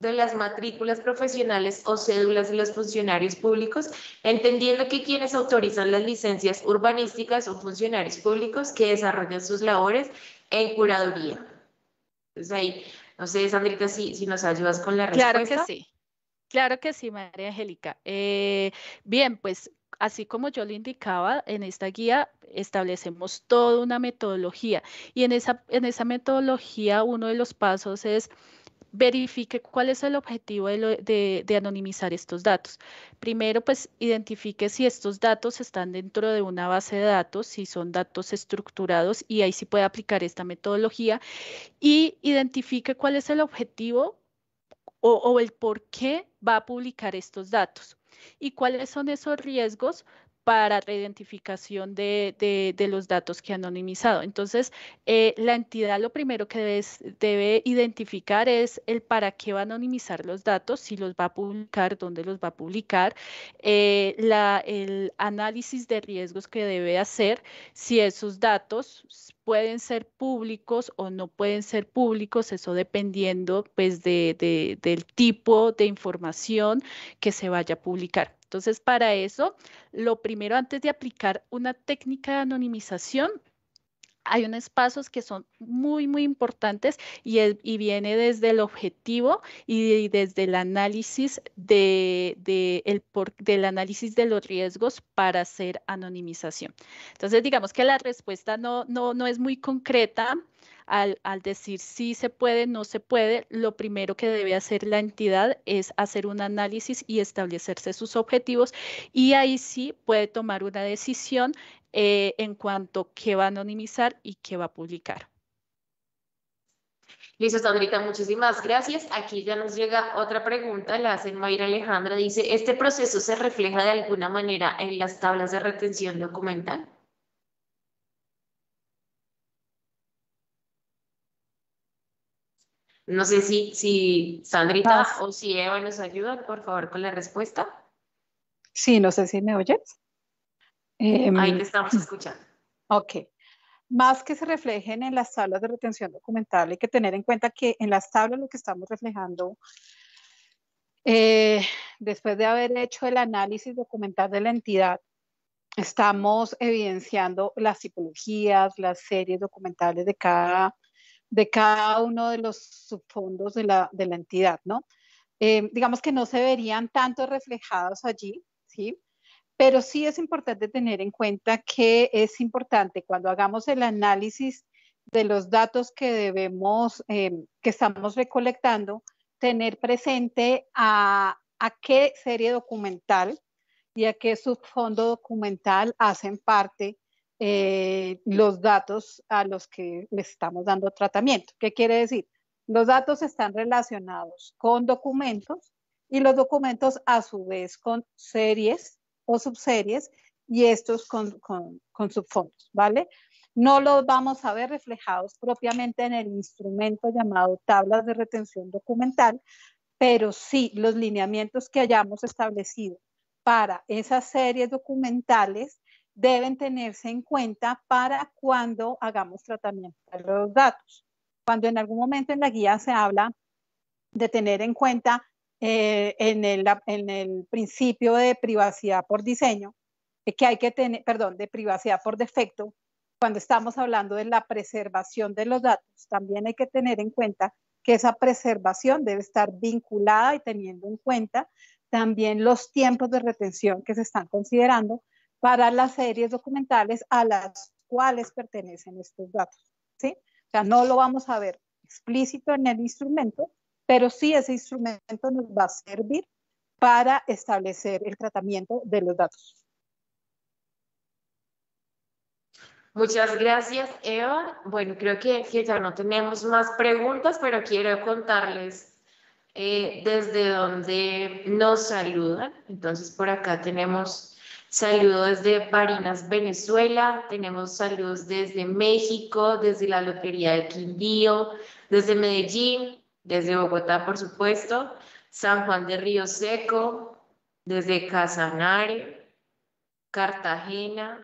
S1: de las matrículas profesionales o cédulas de los funcionarios públicos, entendiendo que quienes autorizan las licencias urbanísticas son funcionarios públicos que desarrollan sus labores en curaduría. Entonces ahí, no sé, Sandrita, si, si nos ayudas con la respuesta. Claro que
S6: sí. Claro que sí, María Angélica. Eh, bien, pues así como yo le indicaba, en esta guía establecemos toda una metodología y en esa, en esa metodología uno de los pasos es verifique cuál es el objetivo de, anonimizar estos datos. Primero, pues identifique si estos datos están dentro de una base de datos, si son datos estructurados y ahí sí puede aplicar esta metodología y identifique cuál es el objetivo o, o el por qué va a publicar estos datos. ¿Y cuáles son esos riesgos? para la de, de, los datos que ha anonimizado. Entonces, eh, la entidad lo primero que debe identificar es el para qué va a anonimizar los datos, si los va a publicar, dónde los va a publicar, eh, el análisis de riesgos que debe hacer, si esos datos pueden ser públicos o no pueden ser públicos, eso dependiendo pues de, del tipo de información que se vaya a publicar. Entonces, para eso, lo primero antes de aplicar una técnica de anonimización hay unos pasos que son muy, muy importantes y, viene desde el objetivo y, desde el análisis de, el del análisis de los riesgos para hacer anonimización. Entonces, digamos que la respuesta no, no, es muy concreta. Al, al, decir si se puede, no se puede, lo primero que debe hacer la entidad es hacer un análisis y establecerse sus objetivos y ahí sí puede tomar una decisión eh, en cuanto a qué va a anonimizar y qué va a publicar.
S1: Listo, Sandrita, muchísimas gracias. Aquí ya nos llega otra pregunta, la hace Mayra Alejandra. Dice, ¿este proceso se refleja de alguna manera en las tablas de retención documental? No sé si,
S5: si Sandrita ah.
S1: o si Eva nos ayudan, por favor, con la respuesta.
S5: Sí, no sé si me oyes. Ahí em, te estamos mm, escuchando. Ok. Más que se reflejen en las tablas de retención documental, hay que tener en cuenta que en las tablas lo que estamos reflejando, eh, después de haber hecho el análisis documental de la entidad, estamos evidenciando las tipologías, las series documentales de cada, de cada uno de los subfondos de la, de la entidad, ¿no? Em, digamos que no se verían tanto reflejados allí, ¿sí? Pero sí es importante tener en cuenta que es importante cuando hagamos el análisis de los datos que debemos, eh, que estamos recolectando, tener presente a, qué serie documental y a qué subfondo documental hacen parte eh, los datos a los que les estamos dando tratamiento. ¿Qué quiere decir? Los datos están relacionados con documentos y los documentos a su vez con series o subseries y estos con, con, con subfondos, ¿vale? No los vamos a ver reflejados propiamente en el instrumento llamado tablas de retención documental, pero sí los lineamientos que hayamos establecido para esas series documentales deben tenerse en cuenta para cuando hagamos tratamiento de los datos. Cuando en algún momento en la guía se habla de tener en cuenta eh, en, el, principio de privacidad por diseño, eh, que hay que tener, perdón, de privacidad por defecto, cuando estamos hablando de la preservación de los datos, también hay que tener en cuenta que esa preservación debe estar vinculada y teniendo en cuenta también los tiempos de retención que se están considerando para las series documentales a las cuales pertenecen estos datos. ¿sí? O sea, no lo vamos a ver explícito en el instrumento, pero sí ese instrumento nos va a servir para establecer el tratamiento de los datos.
S1: Muchas gracias, Eva. Bueno, creo que, ya no tenemos más preguntas, pero quiero contarles eh, desde donde nos saludan. Entonces, por acá tenemos saludos desde Barinas, Venezuela, tenemos saludos desde México, desde la Lotería de Quindío, desde Medellín, desde Bogotá, por supuesto, San Juan de Río Seco, desde Casanare, Cartagena.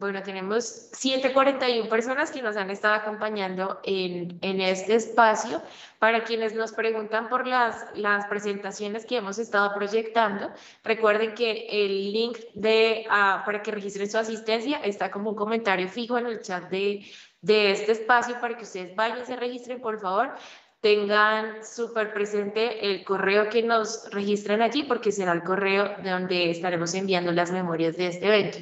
S1: Bueno, tenemos 141 personas que nos han estado acompañando en, este espacio. Para quienes nos preguntan por las, las presentaciones que hemos estado proyectando, recuerden que el link de, ah, para que registren su asistencia está como un comentario fijo en el chat de, de este espacio para que ustedes vayan, y se registren, por favor. Tengan súper presente el correo que nos registran allí porque será el correo de donde estaremos enviando las memorias de este evento.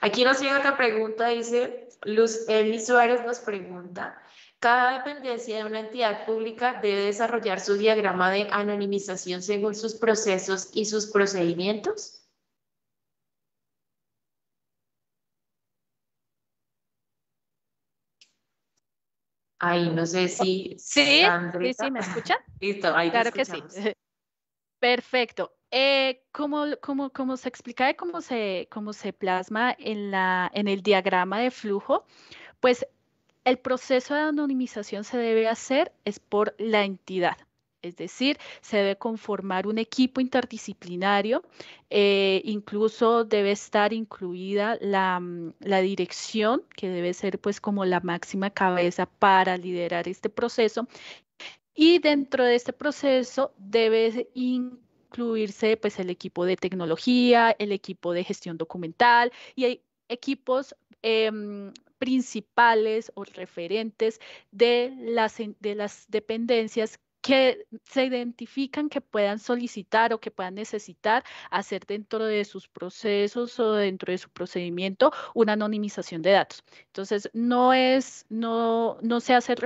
S1: Aquí nos llega otra pregunta, dice Luz Emi Suárez nos pregunta, cada dependencia de una entidad pública debe desarrollar su diagrama de anonimización según sus procesos y sus procedimientos. Ay, no sé si. Sí, sí, sí, ¿me escuchan? Listo, ahí Claro que sí.
S6: Perfecto. Eh, como, se explica y cómo se, cómo se plasma en, la, en el diagrama de flujo, pues el proceso de anonimización se debe hacer es por la entidad es decir, se debe conformar un equipo interdisciplinario, eh, incluso debe estar incluida mm, la, dirección, que debe ser pues como la máxima cabeza para liderar este proceso. Y dentro de este proceso debe incluirse pues el equipo de tecnología, el equipo de gestión documental y equipos em, principales o referentes de las, de las dependencias que se identifican que puedan solicitar o que puedan necesitar hacer dentro de sus procesos o dentro de su procedimiento una anonimización de datos. Entonces, no es, no, no se hace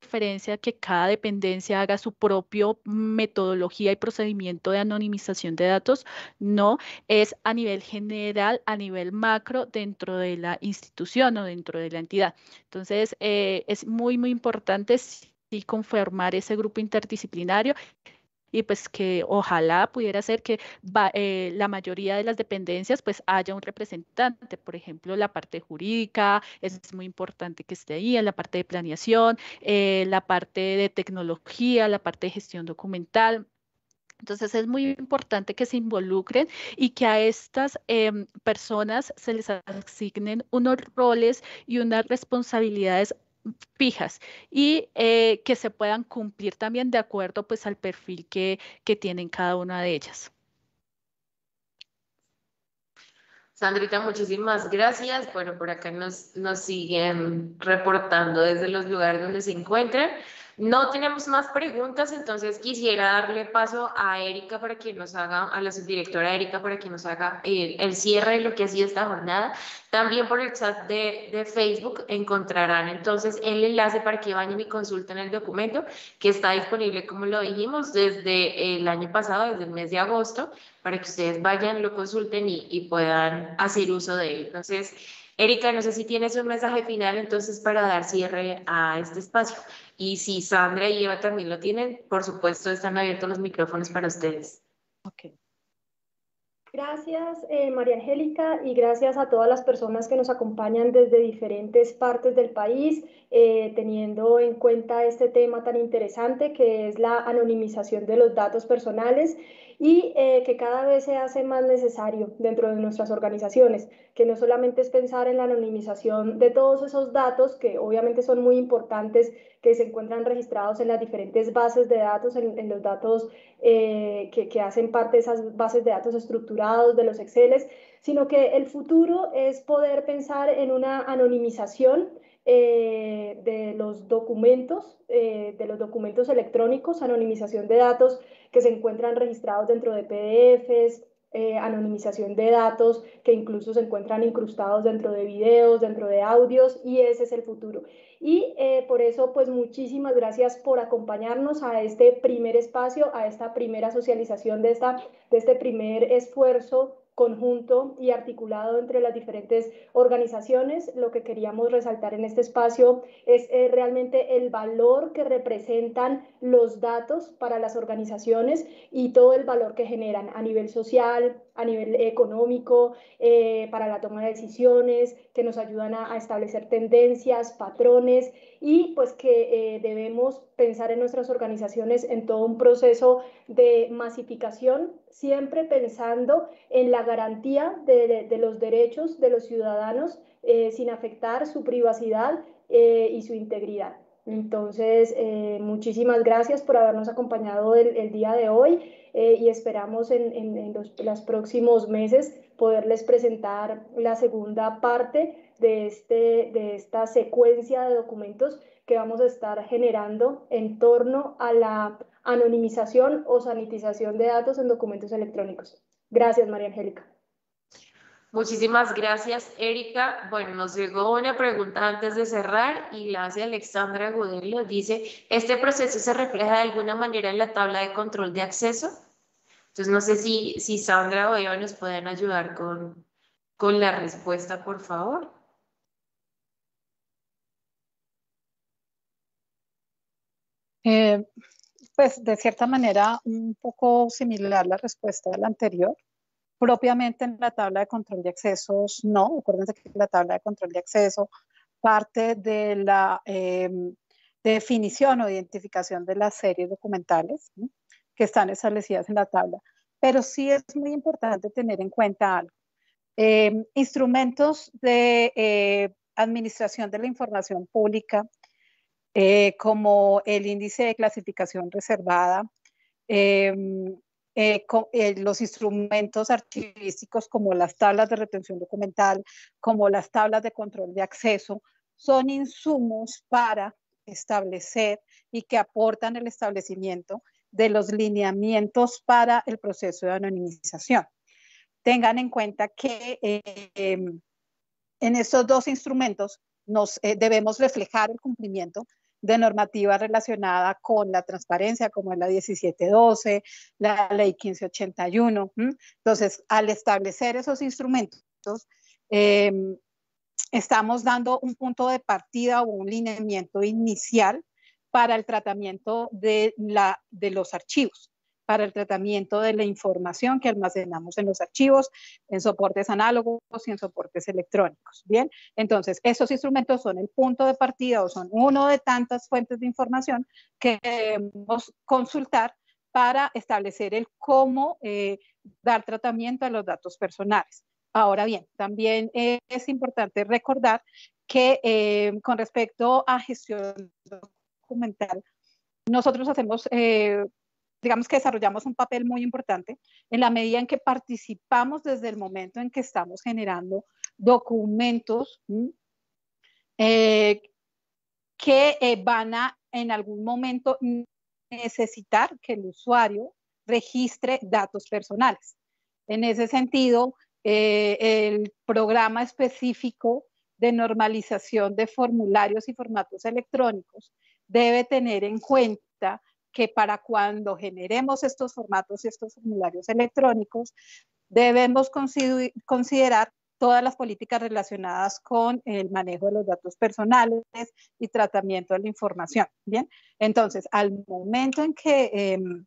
S6: referencia a que cada dependencia haga su propio metodología y procedimiento de anonimización de datos, no, es a nivel general, a nivel macro dentro de la institución o dentro de la entidad. Entonces, eh, es muy, muy importante y conformar ese grupo interdisciplinario y pues que ojalá pudiera ser que eh, la mayoría de las dependencias pues haya un representante, por ejemplo, la parte jurídica, es muy importante que esté ahí, en la parte de planeación, eh, la parte de tecnología, la parte de gestión documental. Entonces es muy importante que se involucren y que a estas em, personas se les asignen unos roles y unas responsabilidades fijas y eh, que se puedan cumplir también de acuerdo pues al perfil que, que tienen cada una de ellas.
S1: Sandrita, muchísimas gracias. Bueno, por acá nos, nos siguen reportando desde los lugares donde se encuentran. No tenemos más preguntas, entonces quisiera darle paso a Erika para que nos haga, a la subdirectora Erika para que nos haga el, cierre de lo que ha sido esta jornada. También por el chat de, Facebook encontrarán entonces el enlace para que vayan y consulten el documento que está disponible, como lo dijimos, desde el año pasado, desde el mes de agosto, para que ustedes vayan, lo consulten y, y puedan hacer uso de él. Entonces, Erika, no sé si tienes un mensaje final entonces para dar cierre a este espacio. Y si Sandra y Eva también lo tienen, por supuesto están abiertos los micrófonos para ustedes.
S2: Gracias, eh, María Angélica, y gracias a todas las personas que nos acompañan desde diferentes partes del país, eh, teniendo en cuenta este tema tan interesante que es la anonimización de los datos personales y eh, que cada vez se hace más necesario dentro de nuestras organizaciones, que no solamente es pensar en la anonimización de todos esos datos, que obviamente son muy importantes, que se encuentran registrados en las diferentes bases de datos, en, los datos eh, que, hacen parte de esas bases de datos estructurados, de los Exceles, sino que el futuro es poder pensar en una anonimización eh, de los documentos, eh, de los documentos electrónicos, anonimización de datos que se encuentran registrados dentro de PDFs, eh, anonimización de datos que incluso se encuentran incrustados dentro de videos, dentro de audios, y ese es el futuro. Y por eso, pues muchísimas gracias por acompañarnos a este primer espacio, a esta primera socialización de, esta, de este primer esfuerzo conjunto y articulado entre las diferentes organizaciones. Lo que queríamos resaltar en este espacio es eh, realmente el valor que representan los datos para las organizaciones y todo el valor que generan a nivel social, a nivel económico, eh, para la toma de decisiones, que nos ayudan a, establecer tendencias, patrones y pues que eh, debemos pensar en nuestras organizaciones en todo un proceso de masificación, siempre pensando en la garantía de, los derechos de los ciudadanos eh, sin afectar su privacidad y su integridad. Entonces, eh, muchísimas gracias por habernos acompañado el, día de hoy eh, y esperamos en, los, los, próximos meses poderles presentar la segunda parte de, este, de esta secuencia de documentos que vamos a estar generando en torno a la anonimización o sanitización de datos en documentos electrónicos. Gracias, María Angélica.
S1: Muchísimas gracias, Erika. Bueno, nos llegó una pregunta antes de cerrar y la hace Alexandra Gudelio. Dice, ¿este proceso se refleja de alguna manera en la tabla de control de acceso? Entonces, no sé si, si Sandra o Eva nos pueden ayudar con, la respuesta, por favor.
S5: Eh, pues de cierta manera un poco similar la respuesta a la anterior. Propiamente en la tabla de control de accesos, no. Acuérdense que la tabla de control de acceso parte de la em, definición o identificación de las series documentales que están establecidas en la tabla. Pero sí es muy importante tener en cuenta algo. Em, instrumentos de eh, administración de la información pública, eh, como el índice de clasificación reservada, em, eh, eh, los instrumentos archivísticos como las tablas de retención documental, como las tablas de control de acceso, son insumos para establecer y que aportan el establecimiento de los lineamientos para el proceso de anonimización. Tengan en cuenta que em, en estos dos instrumentos nos eh, debemos reflejar el cumplimiento de normativa relacionada con la transparencia, como es la 1712, la ley 1581. Entonces, al establecer esos instrumentos, em, estamos dando un punto de partida o un lineamiento inicial para el tratamiento de, la, de los archivos para el tratamiento de la información que almacenamos en los archivos, en soportes análogos y en soportes electrónicos. Bien, entonces esos instrumentos son el punto de partida o son uno de tantas fuentes de información que debemos consultar para establecer el cómo eh, dar tratamiento a los datos personales. Ahora bien, también es importante recordar que eh, con respecto a gestión documental, nosotros hacemos eh, digamos que desarrollamos un papel muy importante en la medida en que participamos desde el momento en que estamos generando documentos eh, que eh, van a en algún momento necesitar que el usuario registre datos personales. En ese sentido, eh, el programa específico de normalización de formularios y formatos electrónicos debe tener en cuenta que para cuando generemos estos formatos y estos formularios electrónicos, debemos considerar todas las políticas relacionadas con el manejo de los datos personales y tratamiento de la información. Bien, entonces, al momento en que em,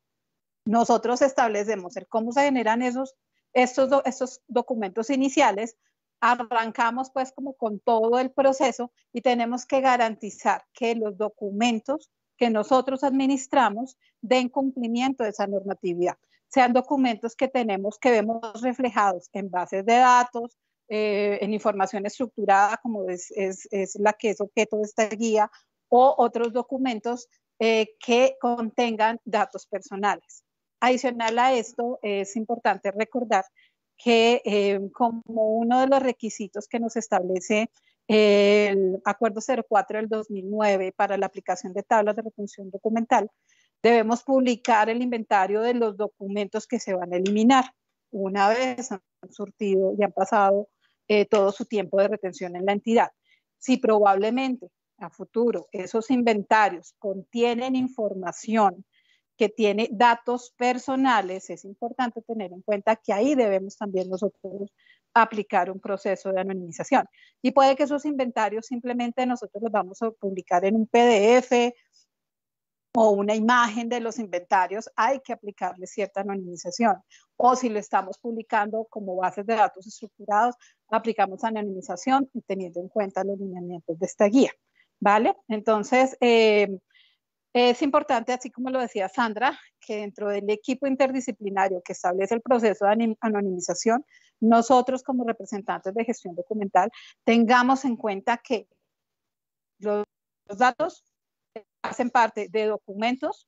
S5: nosotros establecemos el cómo se generan esos, estos, estos documentos iniciales, arrancamos pues como con todo el proceso y tenemos que garantizar que los documentos que nosotros administramos den cumplimiento de esa normatividad, sean documentos que tenemos que vemos reflejados en bases de datos, eh, en información estructurada como es, es, es, la que es objeto de esta guía, o otros documentos eh, que contengan datos personales. Adicional a esto, es importante recordar que eh, como uno de los requisitos que nos establece el Acuerdo 04 del 2009 para la aplicación de tablas de retención documental, debemos publicar el inventario de los documentos que se van a eliminar. Una vez han surtido y han pasado eh, todo su tiempo de retención en la entidad. Si probablemente a futuro esos inventarios contienen información que tiene datos personales, es importante tener en cuenta que ahí debemos también nosotros aplicar un proceso de anonimización. Y puede que esos inventarios simplemente nosotros los vamos a publicar en un PDF o una imagen de los inventarios, hay que aplicarle cierta anonimización. O si lo estamos publicando como bases de datos estructurados, aplicamos anonimización teniendo en cuenta los lineamientos de esta guía. ¿Vale? Entonces, eh, es importante, así como lo decía Sandra, que dentro del equipo interdisciplinario que establece el proceso de anonimización, nosotros como representantes de gestión documental tengamos en cuenta que los, datos hacen parte de documentos,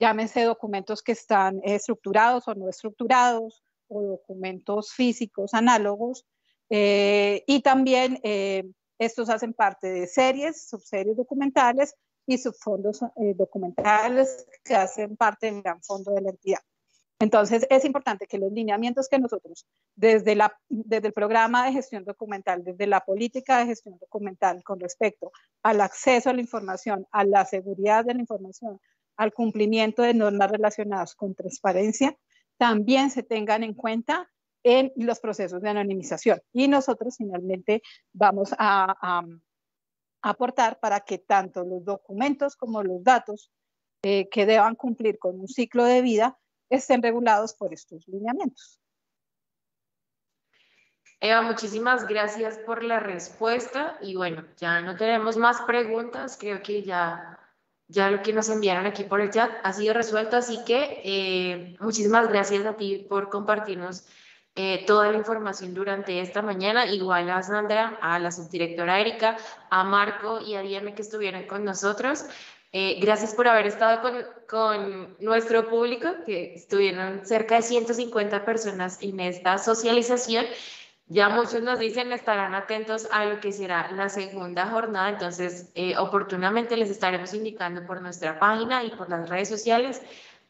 S5: llámense documentos que están estructurados o no estructurados, o documentos físicos análogos, eh, y también eh, estos hacen parte de series, subseries documentales y subfondos eh, documentales que hacen parte del gran fondo de la entidad. Entonces, es importante que los lineamientos que nosotros, desde, la, desde el programa de gestión documental, desde la política de gestión documental con respecto al acceso a la información, a la seguridad de la información, al cumplimiento de normas relacionadas con transparencia, también se tengan en cuenta en los procesos de anonimización. Y nosotros finalmente vamos a aportar para que tanto los documentos como los datos eh, que deban cumplir con un ciclo de vida estén regulados por estos lineamientos.
S1: Eva, muchísimas gracias por la respuesta y bueno, ya no tenemos más preguntas, creo que ya, ya lo que nos enviaron aquí por el chat ha sido resuelto, así que eh, muchísimas gracias a ti por compartirnos eh, toda la información durante esta mañana, igual a Sandra, a la subdirectora Erika, a Marco y a Diana que estuvieron con nosotros. Eh, gracias por haber estado con, con, nuestro público, que estuvieron cerca de 150 personas en esta socialización. Ya muchos nos dicen estarán atentos a lo que será la segunda jornada, entonces eh, oportunamente les estaremos indicando por nuestra página y por las redes sociales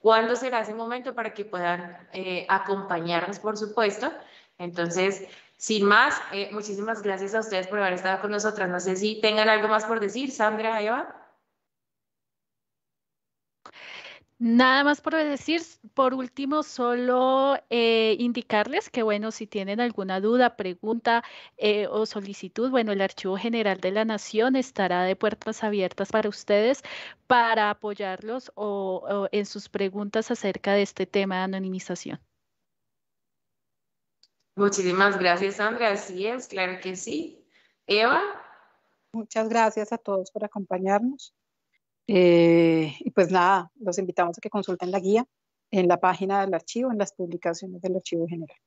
S1: cuándo será ese momento para que puedan eh, acompañarnos, por supuesto. Entonces, sin más, eh, muchísimas gracias a ustedes por haber estado con nosotras. No sé si tengan algo más por decir, Sandra, Eva.
S6: Nada más por decir, por último, solo eh, indicarles que, bueno, si tienen alguna duda, pregunta eh, o solicitud, bueno, el Archivo General de la Nación estará de puertas abiertas para ustedes para apoyarlos o, en sus preguntas acerca de este tema de anonimización.
S1: Muchísimas gracias, Andrea. Así es, claro que sí. Eva.
S5: Muchas gracias a todos por acompañarnos. Eh, y pues nada, los invitamos a que consulten la guía en la página del archivo, en las publicaciones del archivo general.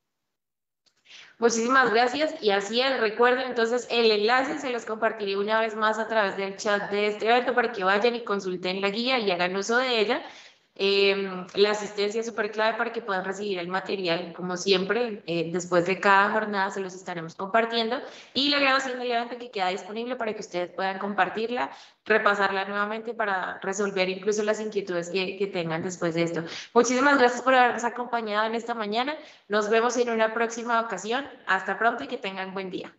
S1: Muchísimas gracias y así el recuerden entonces el enlace se los compartiré una vez más a través del chat de este evento para que vayan y consulten la guía y hagan uso de ella Em, la asistencia es súper clave para que puedan recibir el material, como siempre, eh, después de cada jornada se los estaremos compartiendo y la grabación del que queda disponible para que ustedes puedan compartirla, repasarla nuevamente para resolver incluso las inquietudes que, que tengan después de esto. Muchísimas gracias por habernos acompañado en esta mañana. Nos vemos en
S3: una próxima ocasión. Hasta pronto y que tengan buen día.